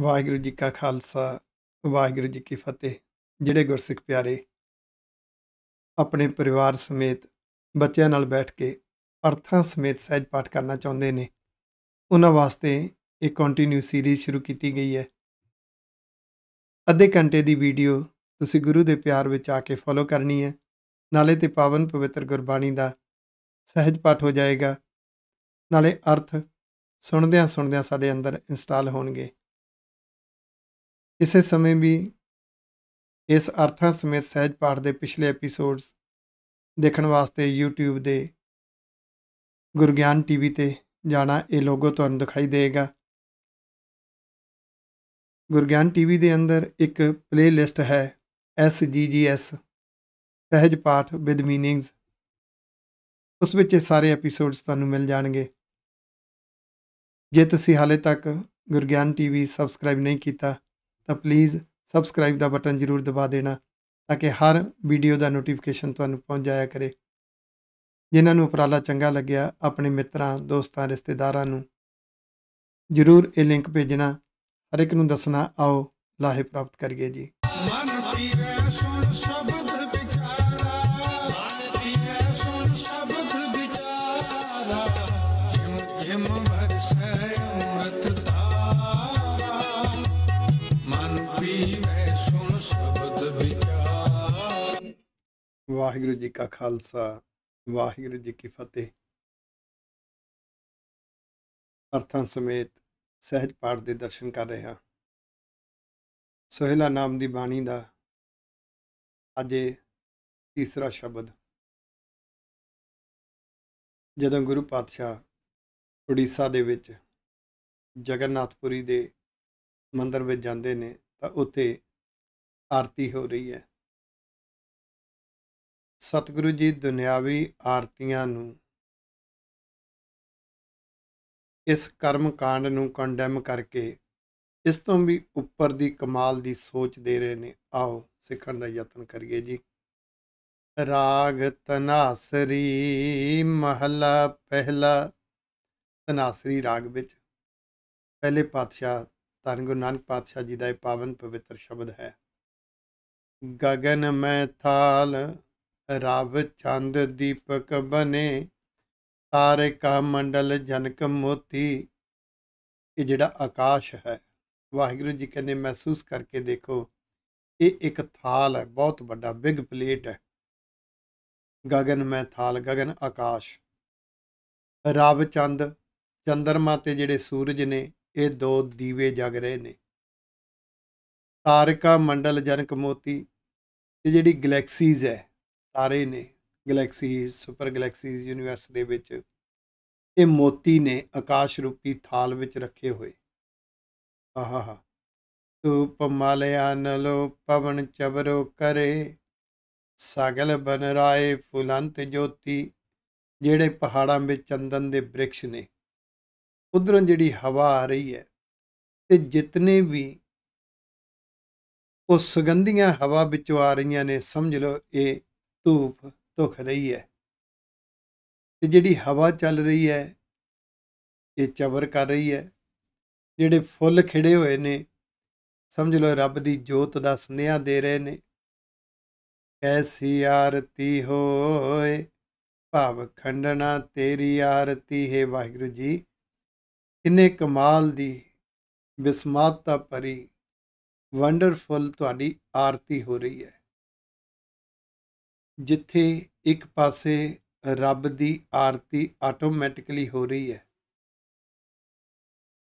ਵਾਹਿਗੁਰੂ ਜੀ ਕਾ ਖਾਲਸਾ ਵਾਹਿਗੁਰੂ ਜੀ ਕੀ ਫਤਿਹ ਜਿਹੜੇ ਗੁਰਸਿੱਖ ਪਿਆਰੇ ਆਪਣੇ ਪਰਿਵਾਰ ਸਮੇਤ ਬੱਚਿਆਂ ਨਾਲ ਬੈਠ ਕੇ ਅਰਥਾਂ ਸਮੇਤ ਸਹਿਜ ਪਾਠ ਕਰਨਾ ਚਾਹੁੰਦੇ ਨੇ ਉਹਨਾਂ ਵਾਸਤੇ ਇੱਕ ਕੰਟੀਨਿਊ ਸੀਰੀਜ਼ ਸ਼ੁਰੂ ਕੀਤੀ ਗਈ ਹੈ ਅੱਧੇ ਘੰਟੇ ਦੀ ਵੀਡੀਓ ਤੁਸੀਂ ਗੁਰੂ ਦੇ ਪਿਆਰ ਵਿੱਚ ਆ ਕੇ ਫੋਲੋ ਕਰਨੀ ਹੈ ਨਾਲੇ ਤੇ ਪਾਵਨ ਪਵਿੱਤਰ ਗੁਰਬਾਣੀ ਦਾ ਸਹਿਜ ਪਾਠ ਹੋ ਜਾਏਗਾ ਨਾਲੇ ਅਰਥ ਸੁਣਦਿਆਂ ਸੁਣਦਿਆਂ ਸਾਡੇ ਅੰਦਰ ਇੰਸਟਾਲ ਹੋਣਗੇ ਇਸੇ ਸਮੇਂ ਵੀ ਇਸ ਅਰਥਾਂ ਸਮੇਤ ਸਹਿਜ ਪਾਠ ਦੇ ਪਿਛਲੇ ਐਪੀਸੋਡਸ ਦੇਖਣ ਵਾਸਤੇ YouTube ਦੇ ਗੁਰਗਿਆਨ ਟੀਵੀ ਤੇ ਜਾਣਾ ਇਹ ਲੋਗੋ ਤੁਹਾਨੂੰ ਦਿਖਾਈ ਦੇਗਾ ਗੁਰਗਿਆਨ ਟੀਵੀ ਦੇ ਅੰਦਰ ਇੱਕ ਪਲੇਲਿਸਟ ਹੈ SGGS ਸਹਿਜ ਪਾਠ ਵਿਦ ਮੀਨਿੰਗਸ ਉਸ ਵਿੱਚ ਇਹ ਸਾਰੇ ਐਪੀਸੋਡਸ ਤੁਹਾਨੂੰ ਮਿਲ ਜਾਣਗੇ ਜੇ ਤੁਸੀਂ ਹਾਲੇ ਤੱਕ ਗੁਰਗਿਆਨ ਟੀਵੀ ਸਬਸਕ੍ਰਾਈਬ ਨਹੀਂ ਕੀਤਾ ਤਾਂ ਪਲੀਜ਼ ਸਬਸਕ੍ਰਾਈਬ ਦਾ ਬਟਨ ਜ਼ਰੂਰ ਦਬਾ ਦੇਣਾ ਤਾਂ ਕਿ ਹਰ ਵੀਡੀਓ ਦਾ ਨੋਟੀਫਿਕੇਸ਼ਨ ਤੁਹਾਨੂੰ ਪਹੁੰਚ ਜਾਇਆ ਕਰੇ ਜਿਨ੍ਹਾਂ ਨੂੰ ਉਪਰਾਲਾ ਚੰਗਾ ਲੱਗਿਆ ਆਪਣੇ ਮਿੱਤਰਾਂ ਦੋਸਤਾਂ ਰਿਸ਼ਤੇਦਾਰਾਂ ਨੂੰ ਜ਼ਰੂਰ ਇਹ ਲਿੰਕ ਭੇਜਣਾ ਹਰ ਇੱਕ ਨੂੰ ਦੱਸਣਾ ਆਓ ਲਾਹੇ ਪ੍ਰਾਪਤ ਕਰੀਏ ਜੀ ਵਾਹਿਗੁਰੂ ਜੀ ਕਾ ਖਾਲਸਾ ਵਾਹਿਗੁਰੂ ਜੀ ਕੀ ਫਤਿਹ ਅਰਥਾਂ ਸਮੇਤ ਸਹਿਜ ਪਾਠ ਦੇ ਦਰਸ਼ਨ ਕਰ ਰਹੇ ਹਾਂ ਸੋਹਿਲਾ ਨਾਮ ਦੀ ਬਾਣੀ ਦਾ ਅੱਜ ਤੀਸਰਾ ਸ਼ਬਦ ਜਦੋਂ ਗੁਰੂ ਪਾਤਸ਼ਾਹ ਓਡੀਸ਼ਾ ਦੇ ਵਿੱਚ ਜਗਨਨਾਥਪੁਰੀ ਦੇ ਮੰਦਰ ਵਿੱਚ ਜਾਂਦੇ ਨੇ ਤਾਂ ਉੱਥੇ ਆਰਤੀ ਹੋ ਰਹੀ ਹੈ ਸਤਿਗੁਰੂ ਜੀ ਦੁਨਿਆਵੀ ਆਰਤੀਆਂ ਨੂੰ ਇਸ ਕਰਮ ਕਾਂਡ ਨੂੰ ਕੰਡੈਮ ਕਰਕੇ ਇਸ ਤੋਂ ਵੀ ਉੱਪਰ ਦੀ ਕਮਾਲ ਦੀ ਸੋਚ ਦੇ ਰਹੇ ਨੇ ਆਓ ਸਿੱਖਣ ਦਾ ਯਤਨ ਕਰੀਏ ਜੀ ਰਾਗ ਤਨਾਸਰੀ ਮਹਲਾ ਪਹਿਲਾ ਤਨਾਸਰੀ ਰਾਗ ਵਿੱਚ ਪਹਿਲੇ ਪਾਤਸ਼ਾਹ ਧੰਨ ਗੁਰੂ ਨਾਨਕ ਪਾਤਸ਼ਾਹ ਜੀ ਦਾ ਇਹ ਪਾਵਨ ਪਵਿੱਤਰ ਸ਼ਬਦ ਹੈ ਗगन ਮੈਂ ਥਾਲ ਰਵ ਚੰਦ ਦੀਪਕ ਬਨੇ ਤਾਰੇ ਕਾ ਮੰਡਲ ਜਨਕ ਮੋਤੀ ਇਹ ਜਿਹੜਾ ਆਕਾਸ਼ ਹੈ ਵਾਹਿਗੁਰੂ ਜੀ ਕਹਿੰਦੇ ਮਹਿਸੂਸ ਕਰਕੇ ਦੇਖੋ ਇਹ ਇੱਕ ਥਾਲ ਹੈ ਬਹੁਤ ਵੱਡਾ ਬਿਗ ਪਲੇਟ ਹੈ ਗगन ਮੈਂ ਥਾਲ ਗगन ਆਕਾਸ਼ ਰਵ ਚੰਦ ਚੰਦਰਮਾ ਤੇ ਜਿਹੜੇ ਸੂਰਜ ਨੇ ਇਹ ਦੋ ਦੀਵੇ ਜਗ ਰਹੇ ਨੇ ਤਾਰਕਾ ਮੰਡਲ ਜਨਕ ਮੋਤੀ ਇਹ ਜਿਹੜੀ ਗੈਲੈਕਸੀਜ਼ ਹੈ ਸਾਰੇ ਨੇ ਗੈਲੈਕਸੀਜ਼ ਸੁਪਰ ਗੈਲੈਕਸੀਜ਼ ਯੂਨੀਵਰਸ ਦੇ ਵਿੱਚ ਇਹ ਮੋਤੀ ਨੇ ਆਕਾਸ਼ ਰੂਪੀ ਥਾਲ ਵਿੱਚ ਰੱਖੇ ਹੋਏ ਆਹਾਹਾ ਧੂਪ ਮਲਿਆਨ ਲੋ ਪਵਨ ਚਬਰੋ ਕਰੇ ਸਗਲ ਬਨ ਰਾਏ ਫੁਲੰਤ ਜੋਤੀ ਜਿਹੜੇ ਪਹਾੜਾਂ ਵਿੱਚ ਚੰਦਨ ਦੇ ਬ੍ਰਿਕਸ਼ ਨੇ ਉਧਰੋਂ ਜਿਹੜੀ ਹਵਾ ਆ ਰਹੀ ਹੈ ਤੇ ਜਿਤਨੇ ਵੀ ਉਹ ਸੁਗੰਧੀਆਂ ਹਵਾ ਵਿੱਚੋਂ ਆ ਰਹੀਆਂ ਨੇ ਸਮਝ ਲਓ ਇਹ ਧੂਪ ਧੁਖ ਰਹੀ ਹੈ ਤੇ ਜਿਹੜੀ ਹਵਾ ਚੱਲ ਰਹੀ ਹੈ ਇਹ ਚਵਰ ਕਰ ਰਹੀ ਹੈ ਜਿਹੜੇ ਫੁੱਲ ਖਿੜੇ ਹੋਏ ਨੇ ਸਮਝ ਲਓ ਰੱਬ ਦੀ ਜੋਤ ਦਾ ਸੁਨੇਹਾ ਦੇ ਰਹੇ ਨੇ ਕੈਸੀ ਆਰਤੀ ਹੋਏ ਭਾਵ ਖੰਡਣਾ ਤੇਰੀ ਆਰਤੀ ਹੈ ਵਾਹਿਗੁਰੂ ਜੀ ਕਿੰਨੇ ਕਮਾਲ ਦੀ ਬਿਸਮਾਤਾ ਭਰੀ ਵੰਡਰਫੁਲ ਤੁਹਾਡੀ ਆਰਤੀ ਹੋ ਰਹੀ ਹੈ ਜਿੱਥੇ ਇੱਕ ਪਾਸੇ ਰੱਬ ਦੀ ਆਰਤੀ ਆਟੋਮੈਟਿਕਲੀ ਹੋ ਰਹੀ ਹੈ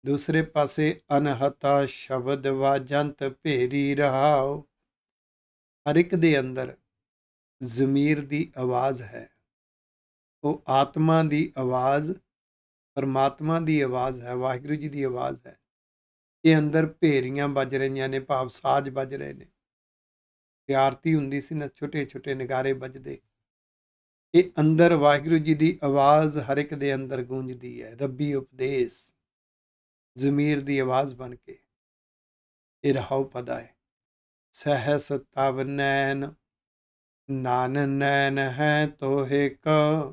ਦੂਸਰੇ ਪਾਸੇ ਅਨਹਤਾ ਸ਼ਬਦ ਵਾਜੰਤ ਭੇਰੀ ਰਹਾਉ ਹਰ ਇੱਕ ਦੇ ਅੰਦਰ ਜ਼ਮੀਰ ਦੀ ਆਵਾਜ਼ ਹੈ ਉਹ ਆਤਮਾ ਦੀ ਆਵਾਜ਼ ਪਰਮਾਤਮਾ ਦੀ ਆਵਾਜ਼ ਹੈ ਵਾਹਿਗੁਰੂ ਜੀ ਦੀ ਆਵਾਜ਼ ਹੈ ਇਹ ਅੰਦਰ ਭੇਰੀਆਂ ਵੱਜ ਰਹੀਆਂ ਨੇ ਭਾਵ ਸਾਜ ਵੱਜ ਰਹੇ ਨੇ ਆਰਤੀ ਹੁੰਦੀ ਸੀ ਨਾ ਛੋਟੇ ਛੋਟੇ ਨਗਾਰੇ ਵੱਜਦੇ ਇਹ ਅੰਦਰ ਵਾਹਿਗੁਰੂ ਜੀ ਦੀ ਆਵਾਜ਼ ਹਰ ਇੱਕ ਦੇ ਅੰਦਰ ਗੂੰਜਦੀ ਹੈ ਰੱਬੀ ਉਪਦੇਸ਼ ਜ਼ਮੀਰ ਦੀ ਆਵਾਜ਼ ਬਣ ਕੇ ਇਹ ਰਹਾਉ ਪਦਾ ਹੈ ਸਹਸ ਤਵਨੈਨ ਨਾਨ ਨੈਨ ਹੈ ਤੋਹੇ ਕਾ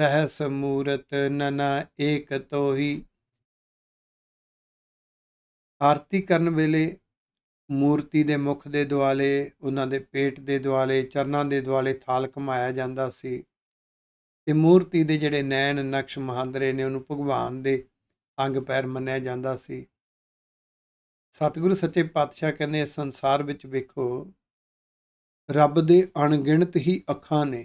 ਸਹਸ ਮੂਰਤ ਨਨਾ ਏਕ ਤੋਹੀ ਆਰਤੀ ਕਰਨ ਵੇਲੇ ਮੂਰਤੀ ਦੇ ਮੁਖ ਦੇ ਦੁਆਲੇ ਉਹਨਾਂ ਦੇ ਪੇਟ ਦੇ ਦੁਆਲੇ ਚਰਨਾਂ ਦੇ ਦੁਆਲੇ ਥਾਲ ਕਮਾਇਆ ਜਾਂਦਾ ਸੀ ਤੇ ਮੂਰਤੀ ਦੇ ਜਿਹੜੇ ਨੈਣ ਨਕਸ਼ ਮਹਾਂਦਰੇ ਨੇ ਉਹਨੂੰ ਭਗਵਾਨ ਦੇ ਅੰਗ ਪੈਰ ਮੰਨਿਆ ਜਾਂਦਾ ਸੀ ਸਤਿਗੁਰੂ ਸੱਚੇ ਪਾਤਸ਼ਾਹ ਕਹਿੰਦੇ ਇਸ ਸੰਸਾਰ ਵਿੱਚ ਵੇਖੋ ਰੱਬ ਦੇ ਅਣਗਿਣਤ ਹੀ ਅੱਖਾਂ ਨੇ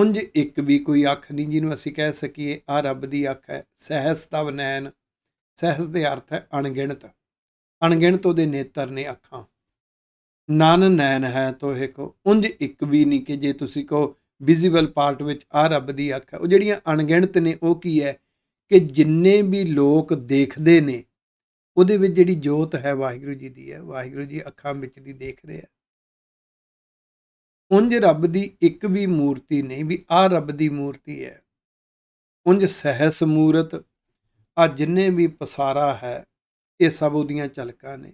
ਉੰਜ ਇੱਕ ਵੀ ਕੋਈ ਅੱਖ ਨਹੀਂ ਜਿਹਨੂੰ ਅਸੀਂ ਕਹਿ ਸਕੀਏ ਆ ਰੱਬ ਦੀ ਅੱਖ ਹੈ ਸਹਸਤਵ ਨੈਣ ਸਹਸ ਦੇ ਅਰਥ ਹੈ ਅਣਗਿਣਤ ਅਣਗਿਣਤ ਉਹਦੇ ਨੇਤਰ ਨੇ ਅੱਖਾਂ ਨਨ ਨੈਣ ਹੈ ਤੋ ਇੱਕ ਉੰਜ ਇੱਕ ਵੀ ਨਹੀਂ ਕਿ ਜੇ ਤੁਸੀਂ ਕਹੋ ਵਿਜ਼ੀਬਲ ਪਾਰਟ ਵਿੱਚ ਆ ਰੱਬ ਦੀ ਅੱਖ ਹੈ ਉਹ ਜਿਹੜੀਆਂ ਅਣਗਿਣਤ ਨੇ ਉਹ ਕੀ ਹੈ ਕਿ ਜਿੰਨੇ ਵੀ ਲੋਕ ਦੇਖਦੇ ਨੇ ਉਹਦੇ ਵਿੱਚ ਜਿਹੜੀ ਜੋਤ ਹੈ ਵਾਹਿਗੁਰੂ ਜੀ ਦੀ ਹੈ ਵਾਹਿਗੁਰੂ ਜੀ ਅੱਖਾਂ ਵਿੱਚ ਦੀ ਦੇਖ ਰਿਹਾ ਉੰਜ ਰੱਬ ਦੀ ਇੱਕ ਵੀ ਮੂਰਤੀ ਨਹੀਂ ਵੀ ਆ ਰੱਬ ਦੀ ਮੂਰਤੀ ਹੈ ਉੰਜ ਸਹਿਸ ਮੂਰਤ ਆ ਜਿੰਨੇ ਵੀ ਪਸਾਰਾ ਹੈ ਇਹ ਸਭ ਉਹਦੀਆਂ ਝਲਕਾਂ ਨੇ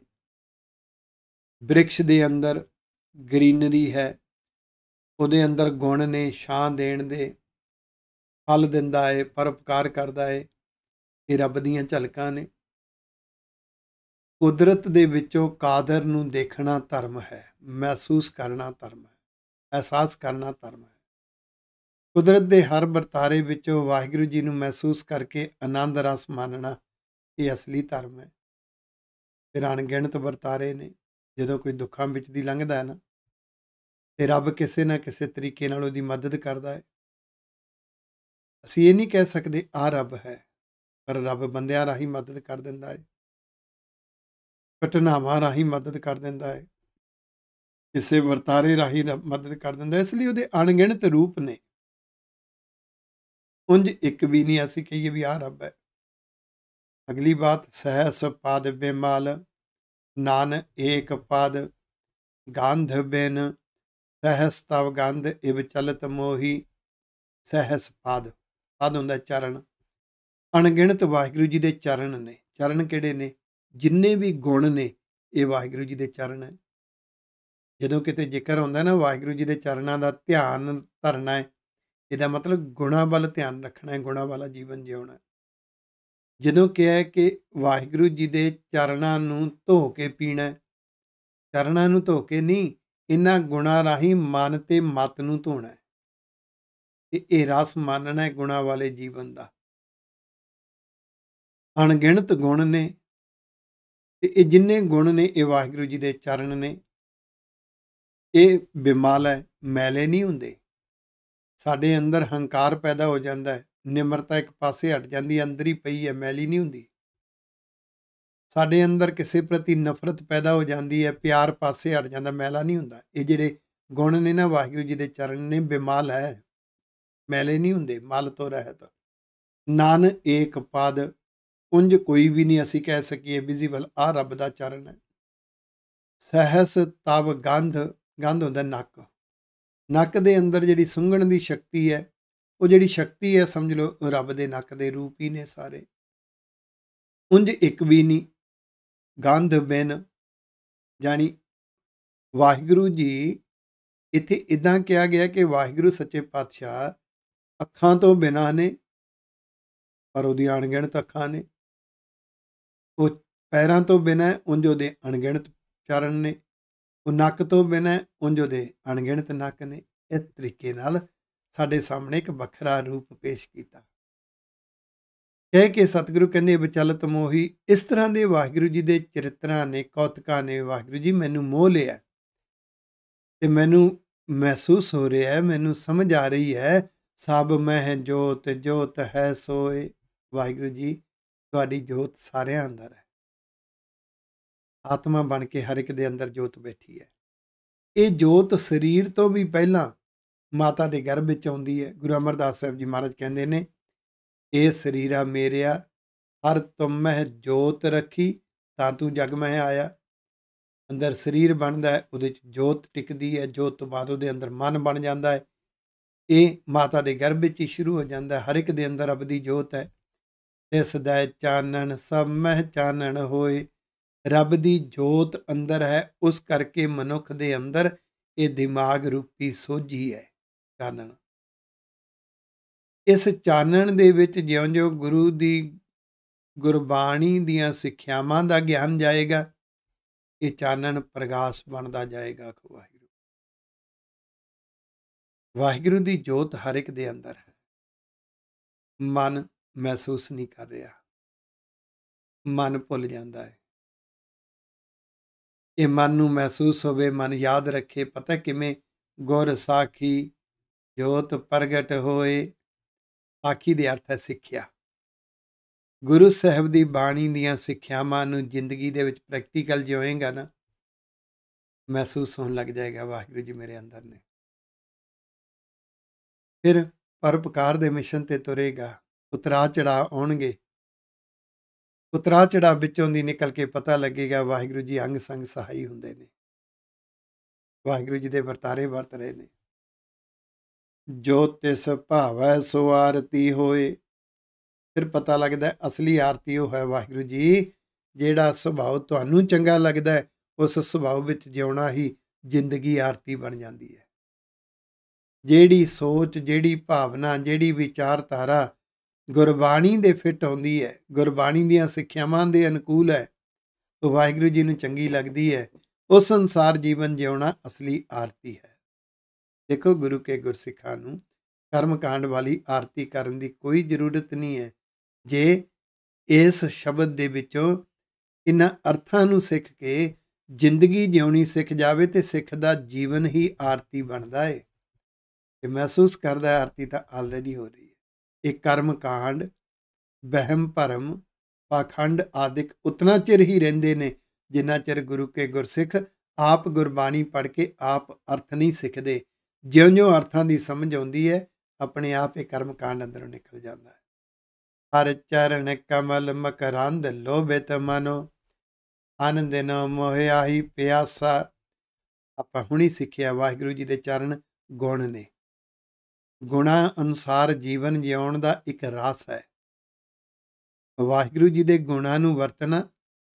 ਬ੍ਰਿਕਸ਼ ਦੇ ਅੰਦਰ ਗ੍ਰੀਨਰੀ ਹੈ ਉਹਦੇ ਅੰਦਰ ਗੁਣ ਨੇ ਛਾਂ ਦੇਣ ਦੇ ਫਲ ਦਿੰਦਾ ਏ ਪਰਉਪਕਾਰ ਕਰਦਾ ਏ ਇਹ ਰੱਬ ਦੀਆਂ ਝਲਕਾਂ ਨੇ ਕੁਦਰਤ ਦੇ ਵਿੱਚੋਂ ਕਾਦਰ ਨੂੰ ਦੇਖਣਾ ਧਰਮ ਹੈ ਮਹਿਸੂਸ ਕਰਨਾ ਧਰਮ ਹੈ ਅਹਿਸਾਸ ਕਰਨਾ ਧਰਮ ਹੈ ਕੁਦਰਤ ਦੇ ਹਰ ਵਰਤਾਰੇ ਵਿੱਚੋਂ ਵਾਹਿਗੁਰੂ ਜੀ ਨੂੰ ਮਹਿਸੂਸ ਕਰਕੇ ਆਨੰਦ ਰਸ ਮਾਨਣਾ ਇਹ ਅਸਲੀ ਧਰਮ ਹੈ ਤੇ ਅਣਗਿਣਤ ਵਰਤਾਰੇ ਨੇ ਜਦੋਂ ਕੋਈ ਦੁੱਖਾਂ ਵਿੱਚ ਦੀ ਲੰਘਦਾ ਹੈ ਨਾ ਤੇ ਰੱਬ ਕਿਸੇ ਨਾ ਕਿਸੇ ਤਰੀਕੇ ਨਾਲ ਉਹਦੀ ਮਦਦ ਕਰਦਾ ਹੈ ਅਸੀਂ ਇਹ ਨਹੀਂ ਕਹਿ ਸਕਦੇ ਆ ਰੱਬ ਹੈ ਪਰ ਰੱਬ ਬੰਦਿਆਂ ਰਾਹੀਂ ਮਦਦ ਕਰ ਦਿੰਦਾ ਹੈ ਘਟਨਾਵਾਂ ਰਾਹੀਂ ਮਦਦ ਕਰ ਦਿੰਦਾ ਹੈ ਕਿਸੇ ਵਰਤਾਰੇ ਰਾਹੀਂ ਮਦਦ ਕਰ ਦਿੰਦਾ ਇਸ ਲਈ ਉਹਦੇ ਅਣਗਿਣਤ ਰੂਪ ਨੇ ਉਂਝ ਇੱਕ ਵੀ ਨਹੀਂ ਅਸੀਂ ਕਹੀਏ ਵੀ ਆ ਰੱਬ ਹੈ ਅਗਲੀ ਬਾਤ ਸਹਸ ਪਦ ਬੇਮਾਲ ਨਾਨ ਏਕ ਪਦ ਗੰਧ ਬਿਨ ਸਹਸ ਤਵ ਗੰਧ ਇਵ ਚਲਤ ਮੋਹੀ ਸਹਸ ਪਦ ਪਦ ਹੁੰਦਾ ਚਰਨ ਅਣਗਿਣਤ ਵਾਹਿਗੁਰੂ ਜੀ ਦੇ ਚਰਨ ਨੇ ਚਰਨ ਕਿਹੜੇ ਨੇ ਜਿੰਨੇ ਵੀ ਗੁਣ ਨੇ ਇਹ ਵਾਹਿਗੁਰੂ ਜੀ ਦੇ ਚਰਨ ਹੈ ਜਦੋਂ ਕਿਤੇ ਜ਼ਿਕਰ ਹੁੰਦਾ ਨਾ ਵਾਹਿਗੁਰੂ ਜੀ ਦੇ ਚਰਨਾਂ ਦਾ ਧਿਆਨ ਧਰਨਾ ਹੈ ਇਹਦਾ ਮਤਲਬ ਗੁਣਾ ਵੱਲ ਧਿਆਨ ਰੱਖਣਾ ਹੈ ਗੁਣਾ ਵਾਲਾ ਜੀਵਨ ਜਿਉਣਾ ਹੈ ਜਦੋਂ ਕਿਹਾ ਕਿ ਵਾਹਿਗੁਰੂ ਜੀ ਦੇ ਚਰਨਾਂ ਨੂੰ ਧੋ ਕੇ ਪੀਣਾ ਚਰਨਾਂ ਨੂੰ ਧੋ ਕੇ ਨਹੀਂ ਇਹਨਾਂ ਗੁਣਾ ਰਾਹੀ ਮਨ ਤੇ ਮਤ ਨੂੰ ਧੋਣਾ ਹੈ ਕਿ ਇਹ ਰਸ ਮੰਨਣਾ ਹੈ ਗੁਣਾ ਵਾਲੇ ਜੀਵਨ ਦਾ ਅਣਗਿਣਤ ਗੁਣ ਨੇ ਤੇ ਇਹ ਜਿੰਨੇ ਗੁਣ ਨੇ ਇਹ ਵਾਹਿਗੁਰੂ ਜੀ ਦੇ ਚਰਨ ਨੇ ਇਹ ਬਿਮਾਲ ਹੈ ਮੈਲੇ ਨਹੀਂ ਹੁੰਦੇ ਸਾਡੇ ਅੰਦਰ ਹੰਕਾਰ ਪੈਦਾ ਹੋ ਜਾਂਦਾ ਹੈ ਨਿਮਰਤਾ ਇੱਕ ਪਾਸੇ ਹਟ ਜਾਂਦੀ ਅੰਦਰ ਹੀ ਪਈ ਹੈ ਮੈਲੀ ਨਹੀਂ ਹੁੰਦੀ ਸਾਡੇ ਅੰਦਰ ਕਿਸੇ ਪ੍ਰਤੀ ਨਫ਼ਰਤ ਪੈਦਾ ਹੋ ਜਾਂਦੀ ਹੈ ਪਿਆਰ ਪਾਸੇ ਹਟ ਜਾਂਦਾ ਮੈਲਾ ਨਹੀਂ ਹੁੰਦਾ ਇਹ ਜਿਹੜੇ ਗੁਣ ਨੇ ਨਾ ਵਾਹਿਗੁਰੂ ਜੀ ਦੇ ਚਰਨ ਨੇ ਬਿਮਾਲ ਹੈ ਮੈਲੇ ਨਹੀਂ ਹੁੰਦੇ ਮਲ ਤੋਂ ਰਹਿਤ ਨਾਨ ਏਕ ਪਦ ਉੰਜ ਕੋਈ ਵੀ ਨਹੀਂ ਅਸੀਂ ਕਹਿ ਸਕੀਏ ਵਿਜ਼ੀਬਲ ਆ ਰੱਬ ਦਾ ਚਰਨ ਹੈ ਸਹਸ ਤਵ ਗੰਧ ਗੰਧ ਹੁੰਦਾ ਨੱਕ ਨੱਕ ਦੇ ਅੰਦਰ ਜਿਹੜੀ ਸੁੰਘਣ ਦੀ ਸ਼ਕਤੀ ਹੈ ਉਹ ਜਿਹੜੀ ਸ਼ਕਤੀ ਹੈ ਸਮਝ ਲਓ ਰੱਬ ਦੇ ਨੱਕ ਦੇ ਰੂਪ ਹੀ ਨੇ ਸਾਰੇ ਉੰਜ ਇੱਕ ਵੀ ਨਹੀਂ ਗੰਧ ਬਿਨ ਜਾਨੀ ਵਾਹਿਗੁਰੂ ਜੀ ਇੱਥੇ ਇਦਾਂ ਕਿਹਾ ਗਿਆ ਕਿ ਵਾਹਿਗੁਰੂ ਸੱਚੇ ਪਾਤਸ਼ਾਹ ਅੱਖਾਂ ਤੋਂ ਬਿਨਾ ਨੇ ਪਰ ਉਹਦੀ ਅਣਗਿਣਤ ਅੱਖਾਂ ਨੇ ਉਹ ਪੈਰਾਂ ਤੋਂ ਬਿਨਾ ਉੰਜ ਉਹਦੇ ਅਣਗਿਣਤ ਚਰਨ ਨੇ ਉਹ ਨੱਕ ਤੋਂ ਬਿਨਾ ਉੰਜ ਉਹਦੇ ਅਣਗਿਣਤ ਨੱਕ ਨੇ ਇਸ ਤਰੀਕੇ ਨਾਲ ਸਾਡੇ ਸਾਹਮਣੇ ਇੱਕ ਵੱਖਰਾ ਰੂਪ ਪੇਸ਼ ਕੀਤਾ ਕਹਿ ਕੇ ਸਤਿਗੁਰੂ ਕਹਿੰਦੇ ਵਿਚਲਤ ਮੋਹੀ ਇਸ ਤਰ੍ਹਾਂ ਦੇ ਵਾਹਿਗੁਰੂ ਜੀ ਦੇ ਚਰਿਤਰਾਂ ਨੇ ਕੌਤਕਾਂ ਨੇ ਵਾਹਿਗੁਰੂ ਜੀ ਮੈਨੂੰ ਮੋਹ ਲਿਆ ਤੇ ਮੈਨੂੰ ਮਹਿਸੂਸ ਹੋ ਰਿਹਾ ਹੈ ਮੈਨੂੰ ਸਮਝ ਆ ਰਹੀ ਹੈ ਸਭ ਮੈਂ ਹੈ ਜੋਤ ਜੋਤ ਹੈ ਸੋਏ ਵਾਹਿਗੁਰੂ ਜੀ ਤੁਹਾਡੀ ਜੋਤ ਸਾਰਿਆਂ ਅੰਦਰ ਹੈ ਆਤਮਾ ਬਣ ਕੇ ਹਰ ਇੱਕ ਦੇ ਅੰਦਰ ਜੋਤ ਬੈਠੀ ਹੈ ਇਹ ਜੋਤ ਸਰੀਰ ਤੋਂ ਵੀ ਪਹਿਲਾਂ ਮਾਤਾ ਦੇ ਗਰਭ ਵਿੱਚ ਆਉਂਦੀ ਹੈ ਗੁਰੂ ਅਮਰਦਾਸ ਸਾਹਿਬ ਜੀ ਮਹਾਰਾਜ ਕਹਿੰਦੇ ਨੇ ਇਹ ਸਰੀਰਾ ਮੇਰਿਆ ਹਰ ਤੁਮਹਿ ਜੋਤ ਰੱਖੀ ਤਾਂ ਤੂੰ ਜਗ ਮਹਿ ਆਇਆ ਅੰਦਰ ਸਰੀਰ ਬਣਦਾ ਹੈ ਉਹਦੇ ਵਿੱਚ ਜੋਤ ਟਿਕਦੀ ਹੈ ਜੋਤ ਤੋਂ ਬਾਅਦ ਉਹਦੇ ਅੰਦਰ ਮਨ ਬਣ ਜਾਂਦਾ ਹੈ ਇਹ ਮਾਤਾ ਦੇ ਗਰਭ ਵਿੱਚ ਹੀ ਸ਼ੁਰੂ ਹੋ ਜਾਂਦਾ ਹਰ ਇੱਕ ਦੇ ਅੰਦਰ ਅਬ ਦੀ ਜੋਤ ਹੈ ਇਸ ਦਾ ਚਾਨਣ ਸਭ ਮਹਿ ਚਾਨਣ ਹੋਏ ਰੱਬ ਦੀ ਜੋਤ ਅੰਦਰ ਹੈ ਉਸ ਕਰਕੇ ਮਨੁੱਖ ਦੇ ਅੰਦਰ ਇਹ ਦਿਮਾਗ ਰੂਪੀ ਸੋਝੀ ਹੈ ਚਾਨਣ ਇਸ ਚਾਨਣ ਦੇ ਵਿੱਚ ਜਿਉਂ-ਜਿਉਂ ਗੁਰੂ ਦੀ ਗੁਰਬਾਣੀ ਦੀਆਂ ਸਿੱਖਿਆਵਾਂ ਦਾ ਗਿਆਨ ਜਾਏਗਾ ਇਹ ਚਾਨਣ ਪ੍ਰਗਾਸ ਬਣਦਾ ਜਾਏਗਾ ਵਾਹਿਗੁਰੂ ਵਾਹਿਗੁਰੂ ਦੀ ਜੋਤ ਹਰ ਇੱਕ ਦੇ ਅੰਦਰ ਹੈ ਮਨ ਮਹਿਸੂਸ ਨਹੀਂ ਕਰ ਰਿਹਾ ਮਨ ਭੁੱਲ ਜਾਂਦਾ ਹੈ ਇਹ ਮਨ ਨੂੰ ਮਹਿਸੂਸ ਹੋਵੇ ਮਨ ਯਾਦ ਰੱਖੇ ਪਤਾ ਕਿਵੇਂ ਗੁਰ ਸਾਖੀ ਜੋਤ ਪ੍ਰਗਟ ਹੋਏ ਆਖੀ ਦੇ ਅਰਥ ਹੈ ਸਿੱਖਿਆ ਗੁਰੂ ਸਾਹਿਬ ਦੀ ਬਾਣੀ ਦੀਆਂ ਸਿੱਖਿਆਵਾਂ ਨੂੰ ਜ਼ਿੰਦਗੀ ਦੇ ਵਿੱਚ ਪ੍ਰੈਕਟੀਕਲ ਜਿਉਏਗਾ ਨਾ ਮਹਿਸੂਸ ਹੋਣ ਲੱਗ ਜਾਏਗਾ ਵਾਹਿਗੁਰੂ ਜੀ ਮੇਰੇ ਅੰਦਰ ਨੇ ਫਿਰ ਪਰਪਕਾਰ ਦੇ ਮਿਸ਼ਨ ਤੇ ਤੁਰੇਗਾ ਉਤਰਾ ਚੜਾ ਆਉਣਗੇ ਉਤਰਾ ਚੜਾ ਵਿੱਚੋਂ ਦੀ ਨਿਕਲ ਕੇ ਪਤਾ ਲੱਗੇਗਾ ਵਾਹਿਗੁਰੂ ਜੀ ਅੰਗ ਸੰਗ ਸਹਾਈ ਹੁੰਦੇ ਨੇ ਵਾਹਿਗੁਰੂ ਜੀ ਦੇ ਵਰਤਾਰੇ ਵਰਤ ਰਹੇ ਨੇ ਜੋ ਤਿਸ ਭਾਵੈ ਸੋ ਆਰਤੀ ਹੋਏ ਫਿਰ ਪਤਾ ਲੱਗਦਾ ਅਸਲੀ ਆਰਤੀ ਉਹ ਹੈ ਵਾਹਿਗੁਰੂ ਜੀ ਜਿਹੜਾ ਸੁਭਾਅ ਤੁਹਾਨੂੰ ਚੰਗਾ ਲੱਗਦਾ ਉਸ ਸੁਭਾਅ ਵਿੱਚ ਜਿਉਣਾ ਹੀ ਜ਼ਿੰਦਗੀ ਆਰਤੀ ਬਣ ਜਾਂਦੀ ਹੈ ਜਿਹੜੀ ਸੋਚ ਜਿਹੜੀ ਭਾਵਨਾ ਜਿਹੜੀ ਵਿਚਾਰਧਾਰਾ ਗੁਰਬਾਣੀ ਦੇ ਫਿੱਟ ਆਉਂਦੀ ਹੈ ਗੁਰਬਾਣੀ ਦੀਆਂ ਸਿੱਖਿਆਵਾਂ ਦੇ ਅਨੁਕੂਲ ਹੈ ਉਹ ਵਾਹਿਗੁਰੂ ਜੀ ਨੂੰ ਚੰਗੀ ਲੱਗਦੀ ਹੈ ਉਸ ਸੰਸਾਰ ਜੀਵਨ ਜਿਉਣਾ ਅਸਲੀ ਆਰਤੀ ਹੈ ਦੇਖੋ ਗੁਰੂ ਕੇ ਗੁਰਸਿੱਖਾਂ ਨੂੰ ਕਰਮ ਕਾਂਡ ਵਾਲੀ ਆਰਤੀ ਕਰਨ ਦੀ ਕੋਈ ਜ਼ਰੂਰਤ ਨਹੀਂ ਹੈ ਜੇ ਇਸ ਸ਼ਬਦ ਦੇ ਵਿੱਚੋਂ ਇਹਨਾਂ ਅਰਥਾਂ ਨੂੰ ਸਿੱਖ ਕੇ ਜ਼ਿੰਦਗੀ ਜਿਉਣੀ ਸਿੱਖ ਜਾਵੇ ਤੇ ਸਿੱਖ ਦਾ ਜੀਵਨ ਹੀ ਆਰਤੀ ਬਣਦਾ ਹੈ ਤੇ ਮਹਿਸੂਸ ਕਰਦਾ ਹੈ ਆਰਤੀ ਤਾਂ ਆਲਰੇਡੀ ਹੋ ਰਹੀ ਹੈ ਇਹ ਕਰਮ ਕਾਂਡ ਬਹਿਮ ਭਰਮ ਪਾਖੰਡ ਆਦਿਕ ਉਤਨਾ ਚਿਰ ਹੀ ਰਹਿੰਦੇ ਨੇ ਜਿੰਨਾ ਚਿਰ ਗੁਰੂ ਕੇ ਗੁਰਸਿੱਖ ਆਪ ਗੁਰਬਾਣੀ ਪੜ੍ਹ ਕੇ ਆਪ ਅਰਥ ਨਹੀਂ ਸਿੱਖਦੇ ਜਿਉਂ-ਜਿਉਂ ਅਰਥਾਂ ਦੀ ਸਮਝ ਆਉਂਦੀ ਹੈ ਆਪਣੇ ਆਪ ਇਹ ਕਰਮ ਕਾਂਡ ਅੰਦਰੋਂ ਨਿਕਲ ਜਾਂਦਾ ਹੈ ਹਰ ਚਰਨ ਕਮਲ ਮਕਰੰਦ ਲੋਭਿਤ ਮਨੋ ਆਨੰਦ ਮੋਹਿਆ ਹੀ ਪਿਆਸਾ ਆਪਾਂ ਹੁਣੀ ਸਿੱਖਿਆ ਵਾਹਿਗੁਰੂ ਜੀ ਦੇ ਚਰਨ ਗੁਣ ਨੇ ਗੁਣਾ ਅਨੁਸਾਰ ਜੀਵਨ ਜਿਉਣ ਦਾ ਇੱਕ ਰਸ ਹੈ ਵਾਹਿਗੁਰੂ ਜੀ ਦੇ ਗੁਣਾ ਨੂੰ ਵਰਤਣਾ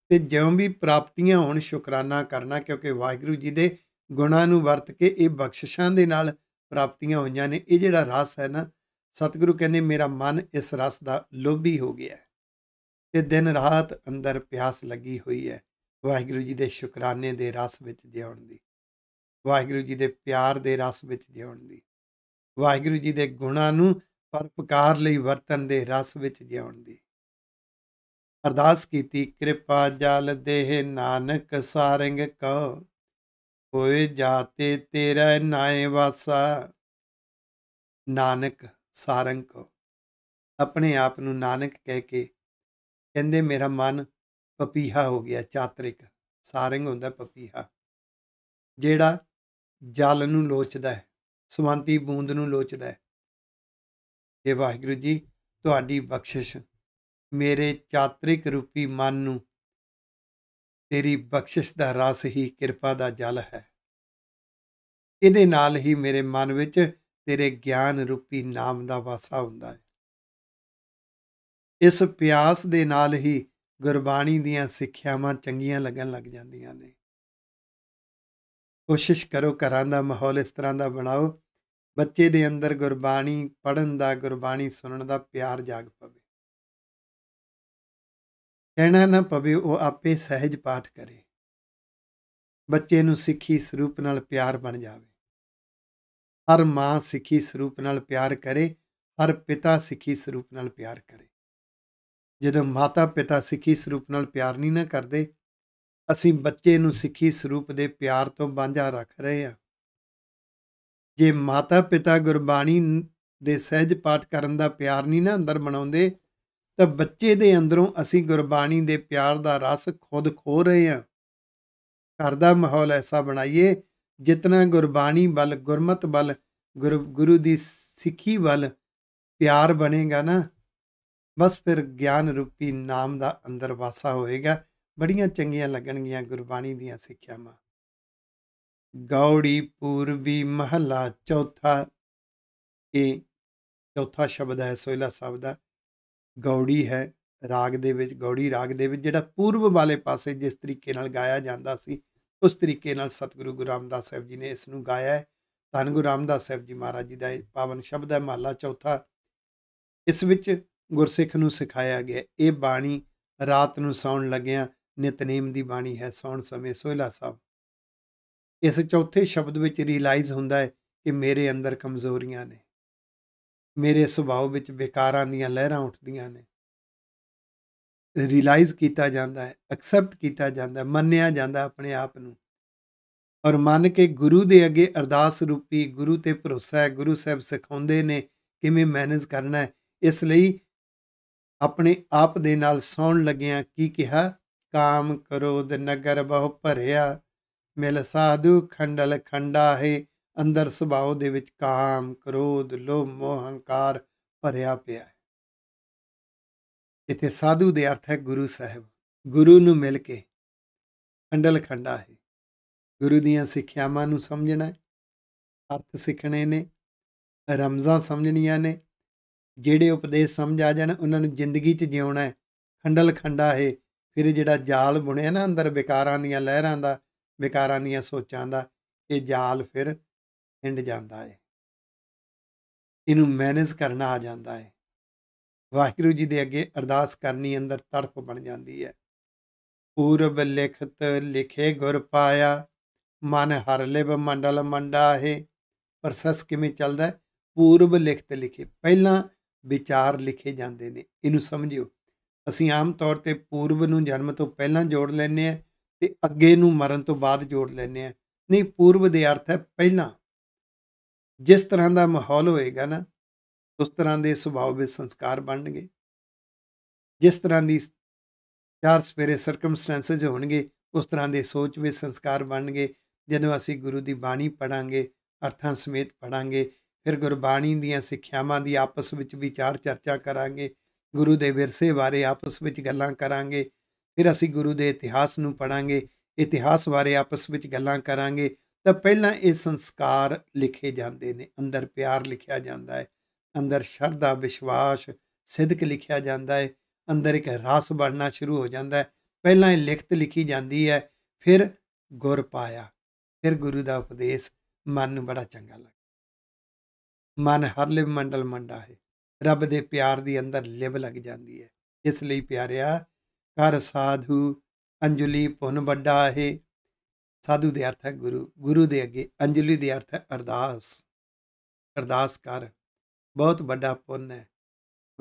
ਤੇ ਜਿਉਂ ਵੀ ਪ੍ਰਾਪਤੀਆਂ ਹੋਣ ਸ਼ੁਕਰਾਨਾ ਕਰਨਾ ਕਿਉਂਕਿ ਵਾਹਿਗੁਰੂ ਜੀ ਦੇ ਗੁਣਾਂ ਨੂੰ ਵਰਤ ਕੇ ਇਹ ਬਖਸ਼ਿਸ਼ਾਂ ਦੇ ਨਾਲ ਪ੍ਰਾਪਤੀਆਂ ਹੋਈਆਂ ਨੇ ਇਹ ਜਿਹੜਾ ਰਸ ਹੈ ਨਾ ਸਤਿਗੁਰੂ ਕਹਿੰਦੇ ਮੇਰਾ ਮਨ ਇਸ ਰਸ ਦਾ ਲੋਭੀ ਹੋ ਗਿਆ ਤੇ ਦਿਨ ਰਾਤ ਅੰਦਰ ਪਿਆਸ ਲੱਗੀ ਹੋਈ ਹੈ ਵਾਹਿਗੁਰੂ ਜੀ ਦੇ ਸ਼ੁਕਰਾਨੇ ਦੇ ਰਸ ਵਿੱਚ ਜਿਉਣ ਦੀ ਵਾਹਿਗੁਰੂ ਜੀ ਦੇ ਪਿਆਰ ਦੇ ਰਸ ਵਿੱਚ ਜਿਉਣ ਦੀ ਵਾਹਿਗੁਰੂ ਜੀ ਦੇ ਗੁਣਾਂ ਨੂੰ ਪਰਪਕਾਰ ਲਈ ਵਰਤਨ ਦੇ ਰਸ ਵਿੱਚ ਜਿਉਣ ਦੀ ਅਰਦਾਸ ਕੀਤੀ ਕਿਰਪਾ ਜਲ ਦੇਹ ਨਾਨਕ ਸਾਰੰਗ ਕਉ ਹੋਏ ਜਾਤੇ ਤੇਰਾ ਨਾਏ ਵਾਸਾ ਨਾਨਕ ਸਾਰੰਗ ਆਪਣੇ ਆਪ ਨੂੰ ਨਾਨਕ ਕਹਿ ਕੇ ਕਹਿੰਦੇ ਮੇਰਾ ਮਨ ਪਪੀਹਾ ਹੋ ਗਿਆ ਚਾਤਰਿਕ ਸਾਰੰਗ ਹੁੰਦਾ ਪਪੀਹਾ ਜਿਹੜਾ ਜਲ ਨੂੰ ਲੋਚਦਾ ਹੈ ਸਵੰਤੀ ਬੂੰਦ ਨੂੰ ਲੋਚਦਾ ਹੈ ਇਹ ਵਾਹਿਗੁਰੂ ਜੀ ਤੁਹਾਡੀ ਬਖਸ਼ਿਸ਼ ਮੇਰੇ ਚਾਤਰਿਕ ਰੂਪੀ ਮਨ ਨੂੰ ਤੇਰੀ ਬਖਸ਼ਿਸ਼ ਦਾ ਰਸ ਹੀ ਕਿਰਪਾ ਦਾ ਜਲ ਹੈ ਇਹਦੇ ਨਾਲ ਹੀ ਮੇਰੇ ਮਨ ਵਿੱਚ ਤੇਰੇ ਗਿਆਨ ਰੂਪੀ ਨਾਮ ਦਾ ਵਾਸਾ ਹੁੰਦਾ ਹੈ ਇਸ ਪਿਆਸ ਦੇ ਨਾਲ ਹੀ ਗੁਰਬਾਣੀ ਦੀਆਂ ਸਿੱਖਿਆਵਾਂ ਚੰਗੀਆਂ ਲੱਗਣ ਲੱਗ ਜਾਂਦੀਆਂ ਨੇ ਕੋਸ਼ਿਸ਼ ਕਰੋ ਘਰਾਂ ਦਾ ਮਾਹੌਲ ਇਸ ਤਰ੍ਹਾਂ ਦਾ ਬਣਾਓ ਬੱਚੇ ਦੇ ਅੰਦਰ ਗੁਰਬਾਣੀ ਪੜਨ ਦਾ ਗੁਰਬਾਣੀ ਸੁਣਨ ਦਾ ਪਿਆਰ ਜਾਗ ਪਵੇ ਕਹਿਣਾ ਨਾ ਪਵੇ ਉਹ ਆਪੇ ਸਹਿਜ ਪਾਠ ਕਰੇ ਬੱਚੇ ਨੂੰ ਸਿੱਖੀ ਸਰੂਪ ਨਾਲ ਪਿਆਰ ਬਣ ਜਾਵੇ ਹਰ ਮਾਂ ਸਿੱਖੀ ਸਰੂਪ ਨਾਲ ਪਿਆਰ ਕਰੇ ਹਰ ਪਿਤਾ ਸਿੱਖੀ ਸਰੂਪ ਨਾਲ ਪਿਆਰ ਕਰੇ ਜਦੋਂ ਮਾਤਾ ਪਿਤਾ ਸਿੱਖੀ ਸਰੂਪ ਨਾਲ ਪਿਆਰ ਨਹੀਂ ਨਾ ਕਰਦੇ ਅਸੀਂ ਬੱਚੇ ਨੂੰ ਸਿੱਖੀ ਸਰੂਪ ਦੇ ਪਿਆਰ ਤੋਂ ਬਾਂਝਾ ਰੱਖ ਰਹੇ ਹਾਂ ਜੇ ਮਾਤਾ ਪਿਤਾ ਗੁਰਬਾਣੀ ਦੇ ਸਹਿਜ ਪਾਠ ਕਰਨ ਦਾ ਪਿਆਰ ਨਹੀਂ ਨਾ ਅੰਦਰ ਬਣਾਉਂਦੇ ਤਾਂ ਬੱਚੇ ਦੇ ਅੰਦਰੋਂ ਅਸੀਂ ਗੁਰਬਾਣੀ ਦੇ ਪਿਆਰ ਦਾ ਰਸ ਖੁਦ ਖੋ ਰਹੇ ਹਾਂ ਘਰ ਦਾ ਮਾਹੌਲ ਐਸਾ ਬਣਾਈਏ ਜਿਤਨਾ ਗੁਰਬਾਣੀ ਵੱਲ ਗੁਰਮਤ ਵੱਲ ਗੁਰੂ ਦੀ ਸਿੱਖੀ ਵੱਲ ਪਿਆਰ ਬਣੇਗਾ ਨਾ ਬਸ ਫਿਰ ਗਿਆਨ ਰੂਪੀ ਨਾਮ ਦਾ ਅੰਦਰ ਵਾਸਾ ਹੋਏਗਾ ਬੜੀਆਂ ਚੰਗੀਆਂ ਲੱਗਣਗੀਆਂ ਗੁਰਬਾਣੀ ਦੀਆਂ ਸਿੱਖਿਆਵਾਂ ਗੌੜੀ ਪੂਰਬੀ ਮਹਲਾ ਚੌਥਾ ਇਹ ਚੌਥਾ ਸ਼ਬਦ ਹੈ ਸੋਇਲਾ ਸਾਹਿਬ ਦਾ ਗੌੜੀ ਹੈ ਰਾਗ ਦੇ ਵਿੱਚ ਗੌੜੀ ਰਾਗ ਦੇ ਵਿੱਚ ਜਿਹੜਾ ਪੂਰਬ ਵਾਲੇ ਪਾਸੇ ਜਿਸ ਤਰੀਕੇ ਨਾਲ ਗਾਇਆ ਜਾਂਦਾ ਸੀ ਉਸ ਤਰੀਕੇ ਨਾਲ ਸਤਿਗੁਰੂ ਗੁਰੂ ਰਾਮਦਾਸ ਸਾਹਿਬ ਜੀ ਨੇ ਇਸ ਨੂੰ ਗਾਇਆ ਹੈ ਧੰਨ ਗੁਰੂ ਰਾਮਦਾਸ ਸਾਹਿਬ ਜੀ ਮਹਾਰਾਜ ਜੀ ਦਾ ਇਹ ਪਾਵਨ ਸ਼ਬਦ ਹੈ ਮਹਲਾ ਚੌਥਾ ਇਸ ਵਿੱਚ ਗੁਰਸਿੱਖ ਨੂੰ ਸਿਖਾਇਆ ਗਿਆ ਇਹ ਬਾਣੀ ਰਾਤ ਨੂੰ ਸੌਣ ਲੱਗਿਆਂ ਨਿਤਨੇਮ ਦੀ ਬਾਣੀ ਹੈ ਸੌਣ ਸਮੇਂ ਸੋਹਿਲਾ ਸਾਹਿਬ ਇਸ ਚੌਥੇ ਸ਼ਬਦ ਵਿੱਚ ਰਿਅਲਾਈਜ਼ ਹੁੰਦਾ ਹੈ ਕਿ ਮੇਰੇ ਅੰਦਰ ਕਮਜ਼ੋਰੀਆਂ ਨੇ ਮੇਰੇ ਸੁਭਾਅ ਵਿੱਚ ਵਿਕਾਰਾਂ ਦੀਆਂ ਲਹਿਰਾਂ ਉੱਠਦੀਆਂ ਨੇ ਰਿਅਲਾਈਜ਼ ਕੀਤਾ ਜਾਂਦਾ ਹੈ ਐਕਸੈਪਟ ਕੀਤਾ ਜਾਂਦਾ ਹੈ ਮੰਨਿਆ ਜਾਂਦਾ ਆਪਣੇ ਆਪ ਨੂੰ ਔਰ ਮੰਨ ਕੇ ਗੁਰੂ ਦੇ ਅੱਗੇ ਅਰਦਾਸ ਰੂਪੀ ਗੁਰੂ ਤੇ ਭਰੋਸਾ ਹੈ ਗੁਰੂ ਸਾਹਿਬ ਸਿਖਾਉਂਦੇ ਨੇ ਕਿਵੇਂ ਮੈਨੇਜ ਕਰਨਾ ਹੈ ਇਸ ਲਈ ਆਪਣੇ ਆਪ ਦੇ ਨਾਲ ਸੌਣ ਲੱਗਿਆਂ ਕੀ ਕਿਹਾ ਕਾਮ ਕਰੋਦ ਨਗਰ ਬਹੁ ਭਰਿਆ ਮਿਲ ਸਾਧੂ ਖੰਡਲ ਖੰਡਾ ਹੈ ਅੰਦਰ ਸੁਭਾਅ ਦੇ ਵਿੱਚ ਕਾਮ, ਕ੍ਰੋਧ, ਲੋਭ, ਮੋਹ, ਹੰਕਾਰ ਭਰਿਆ ਪਿਆ ਹੈ ਇਥੇ ਸਾਧੂ ਦੇ ਅਰਥ ਹੈ ਗੁਰੂ ਸਾਹਿਬ ਗੁਰੂ ਨੂੰ ਮਿਲ ਕੇ ਖੰਡਲ ਖੰਡਾ ਹੈ ਗੁਰੂ ਦੀਆਂ ਸਿੱਖਿਆਵਾਂ ਨੂੰ ਸਮਝਣਾ ਹੈ ਅਰਥ ਸਿੱਖਣੇ ਨੇ ਰਮਜ਼ਾਂ ਸਮਝਣੀਆਂ ਨੇ ਜਿਹੜੇ ਉਪਦੇਸ਼ ਸਮਝ ਆ ਜਾਣ ਉਹਨਾਂ ਨੂੰ ਜ਼ਿੰਦਗੀ 'ਚ ਜਿਉਣਾ ਹੈ ਖੰਡਲ ਖੰਡਾ ਹੈ ਫਿਰ ਜਿਹੜਾ ਜਾਲ ਬੁਣਿਆ ਨਾ ਅੰਦਰ ਵਿਕਾਰਾਂ ਦੀਆਂ ਲਹਿਰਾਂ ਦਾ ਵਿਕਾਰਾਂ ਦੀਆਂ ਸੋਚਾਂ ਦਾ ਇਹ ਜਾਲ ਫਿਰ ਹਿੰਡ ਜਾਂਦਾ ਹੈ ਇਹਨੂੰ ਮੈਨੇਜ ਕਰਨਾ ਆ ਜਾਂਦਾ ਹੈ ਵਾਹਿਗੁਰੂ ਜੀ ਦੇ ਅੱਗੇ ਅਰਦਾਸ ਕਰਨੀ ਅੰਦਰ ਤੜਫ ਬਣ ਜਾਂਦੀ ਹੈ ਪੂਰਬ ਲਿਖਤ ਲਿਖੇ ਗੁਰ ਪਾਇਆ ਮਨ ਹਰ ਲਿਬ ਮੰਡਲ ਮੰਡਾ ਹੈ ਪ੍ਰੋਸੈਸ ਕਿਵੇਂ ਚੱਲਦਾ ਹੈ ਪੂਰਬ ਲਿਖਤ ਲਿਖੇ ਪਹਿਲਾਂ ਵਿਚਾਰ ਲਿਖੇ ਜਾਂਦੇ ਨੇ ਇਹਨੂੰ ਸਮਝਿਓ ਅਸੀਂ ਆਮ ਤੌਰ ਤੇ ਪੂਰਬ ਨੂੰ ਜਨਮ ਤੋਂ ਪਹਿਲਾਂ ਜੋੜ ਲੈਨੇ ਆ ਤੇ ਅੱਗੇ ਨੂੰ ਮਰਨ ਤੋਂ ਬਾਅਦ ਜੋੜ ਲੈਨੇ ਆ ਨਹੀਂ ਪੂਰਬ ਦੇ ਅਰਥ ਹੈ ਪਹਿਲਾਂ ਜਿਸ ਤਰ੍ਹਾਂ ਦਾ ਮਾਹੌਲ ਹੋਏਗਾ ਨਾ ਉਸ ਤਰ੍ਹਾਂ ਦੇ ਸੁਭਾਅ ਵਿੱਚ ਸੰਸਕਾਰ ਬਣਨਗੇ ਜਿਸ ਤਰ੍ਹਾਂ ਦੀ ਚਾਰ ਸਵੇਰੇ ਸਰਕਮਸਟੈਂਸਸ ਹੋਣਗੇ ਉਸ ਤਰ੍ਹਾਂ ਦੇ ਸੋਚ ਵਿੱਚ ਸੰਸਕਾਰ ਬਣਨਗੇ ਜਦੋਂ ਅਸੀਂ ਗੁਰੂ ਦੀ ਬਾਣੀ ਪੜਾਂਗੇ ਅਰਥਾਂ ਸਮੇਤ ਪੜਾਂਗੇ ਫਿਰ ਗੁਰਬਾਣੀ ਦੀਆਂ ਸਿੱਖਿਆਵਾਂ ਦੀ ਆਪਸ ਵਿੱਚ ਵਿਚਾਰ ਚਰਚਾ ਕਰਾਂਗੇ ਗੁਰੂ ਦੇ ਵਿਰਸੇ ਬਾਰੇ ਆਪਸ ਵਿੱਚ ਗੱਲਾਂ ਕਰਾਂਗੇ ਫਿਰ ਅਸੀਂ ਗੁਰੂ ਦੇ ਇਤਿਹਾਸ ਨੂੰ ਪੜਾਂਗੇ ਇਤਿਹਾਸ ਬਾਰੇ ਆਪਸ ਵਿੱਚ ਗੱਲਾਂ ਕਰਾਂਗੇ ਤਾਂ ਪਹਿਲਾਂ ਇਹ ਸੰਸਕਾਰ ਲਿਖੇ ਜਾਂਦੇ ਨੇ ਅੰਦਰ ਪਿਆਰ ਲਿਖਿਆ ਜਾਂਦਾ ਹੈ ਅੰਦਰ ਸ਼ਰਧਾ ਵਿਸ਼ਵਾਸ ਸਿੱਧਕ ਲਿਖਿਆ ਜਾਂਦਾ ਹੈ ਅੰਦਰ ਇੱਕ ਰਸ ਬਣਨਾ ਸ਼ੁਰੂ ਹੋ ਜਾਂਦਾ ਹੈ ਪਹਿਲਾਂ ਇਹ ਲਿਖਤ ਲਿਖੀ ਜਾਂਦੀ ਹੈ ਫਿਰ ਗੁਰ ਪਾਇਆ ਫਿਰ ਗੁਰੂ ਦਾ ਉਪਦੇਸ਼ ਮਨ ਨੂੰ ਬੜਾ ਚੰਗਾ ਲੱਗਦਾ ਮਨ ਹਰ ਲਿਵ ਮੰਡਲ ਮੰਡਾ ਹੈ ਰੱਬ ਦੇ ਪਿਆਰ ਦੀ ਅੰਦਰ ਲਿਵ ਲੱਗ ਜਾਂਦੀ ਹੈ ਇਸ ਲਈ ਪਿਆਰਿਆ ਕਰ ਸਾਧੂ ਅੰਜਲੀ ਪੁੰਨ ਵੱਡਾ ਹੈ ਸਾਧੂ ਦੇ ਅਰਥ ਹੈ ਗੁਰੂ ਗੁਰੂ ਦੇ ਅੱਗੇ ਅੰਜਲੀ ਦੇ ਅਰਥ ਹੈ ਅਰਦਾਸ ਅਰਦਾਸ ਕਰ ਬਹੁਤ ਵੱਡਾ ਪੁੰਨ ਹੈ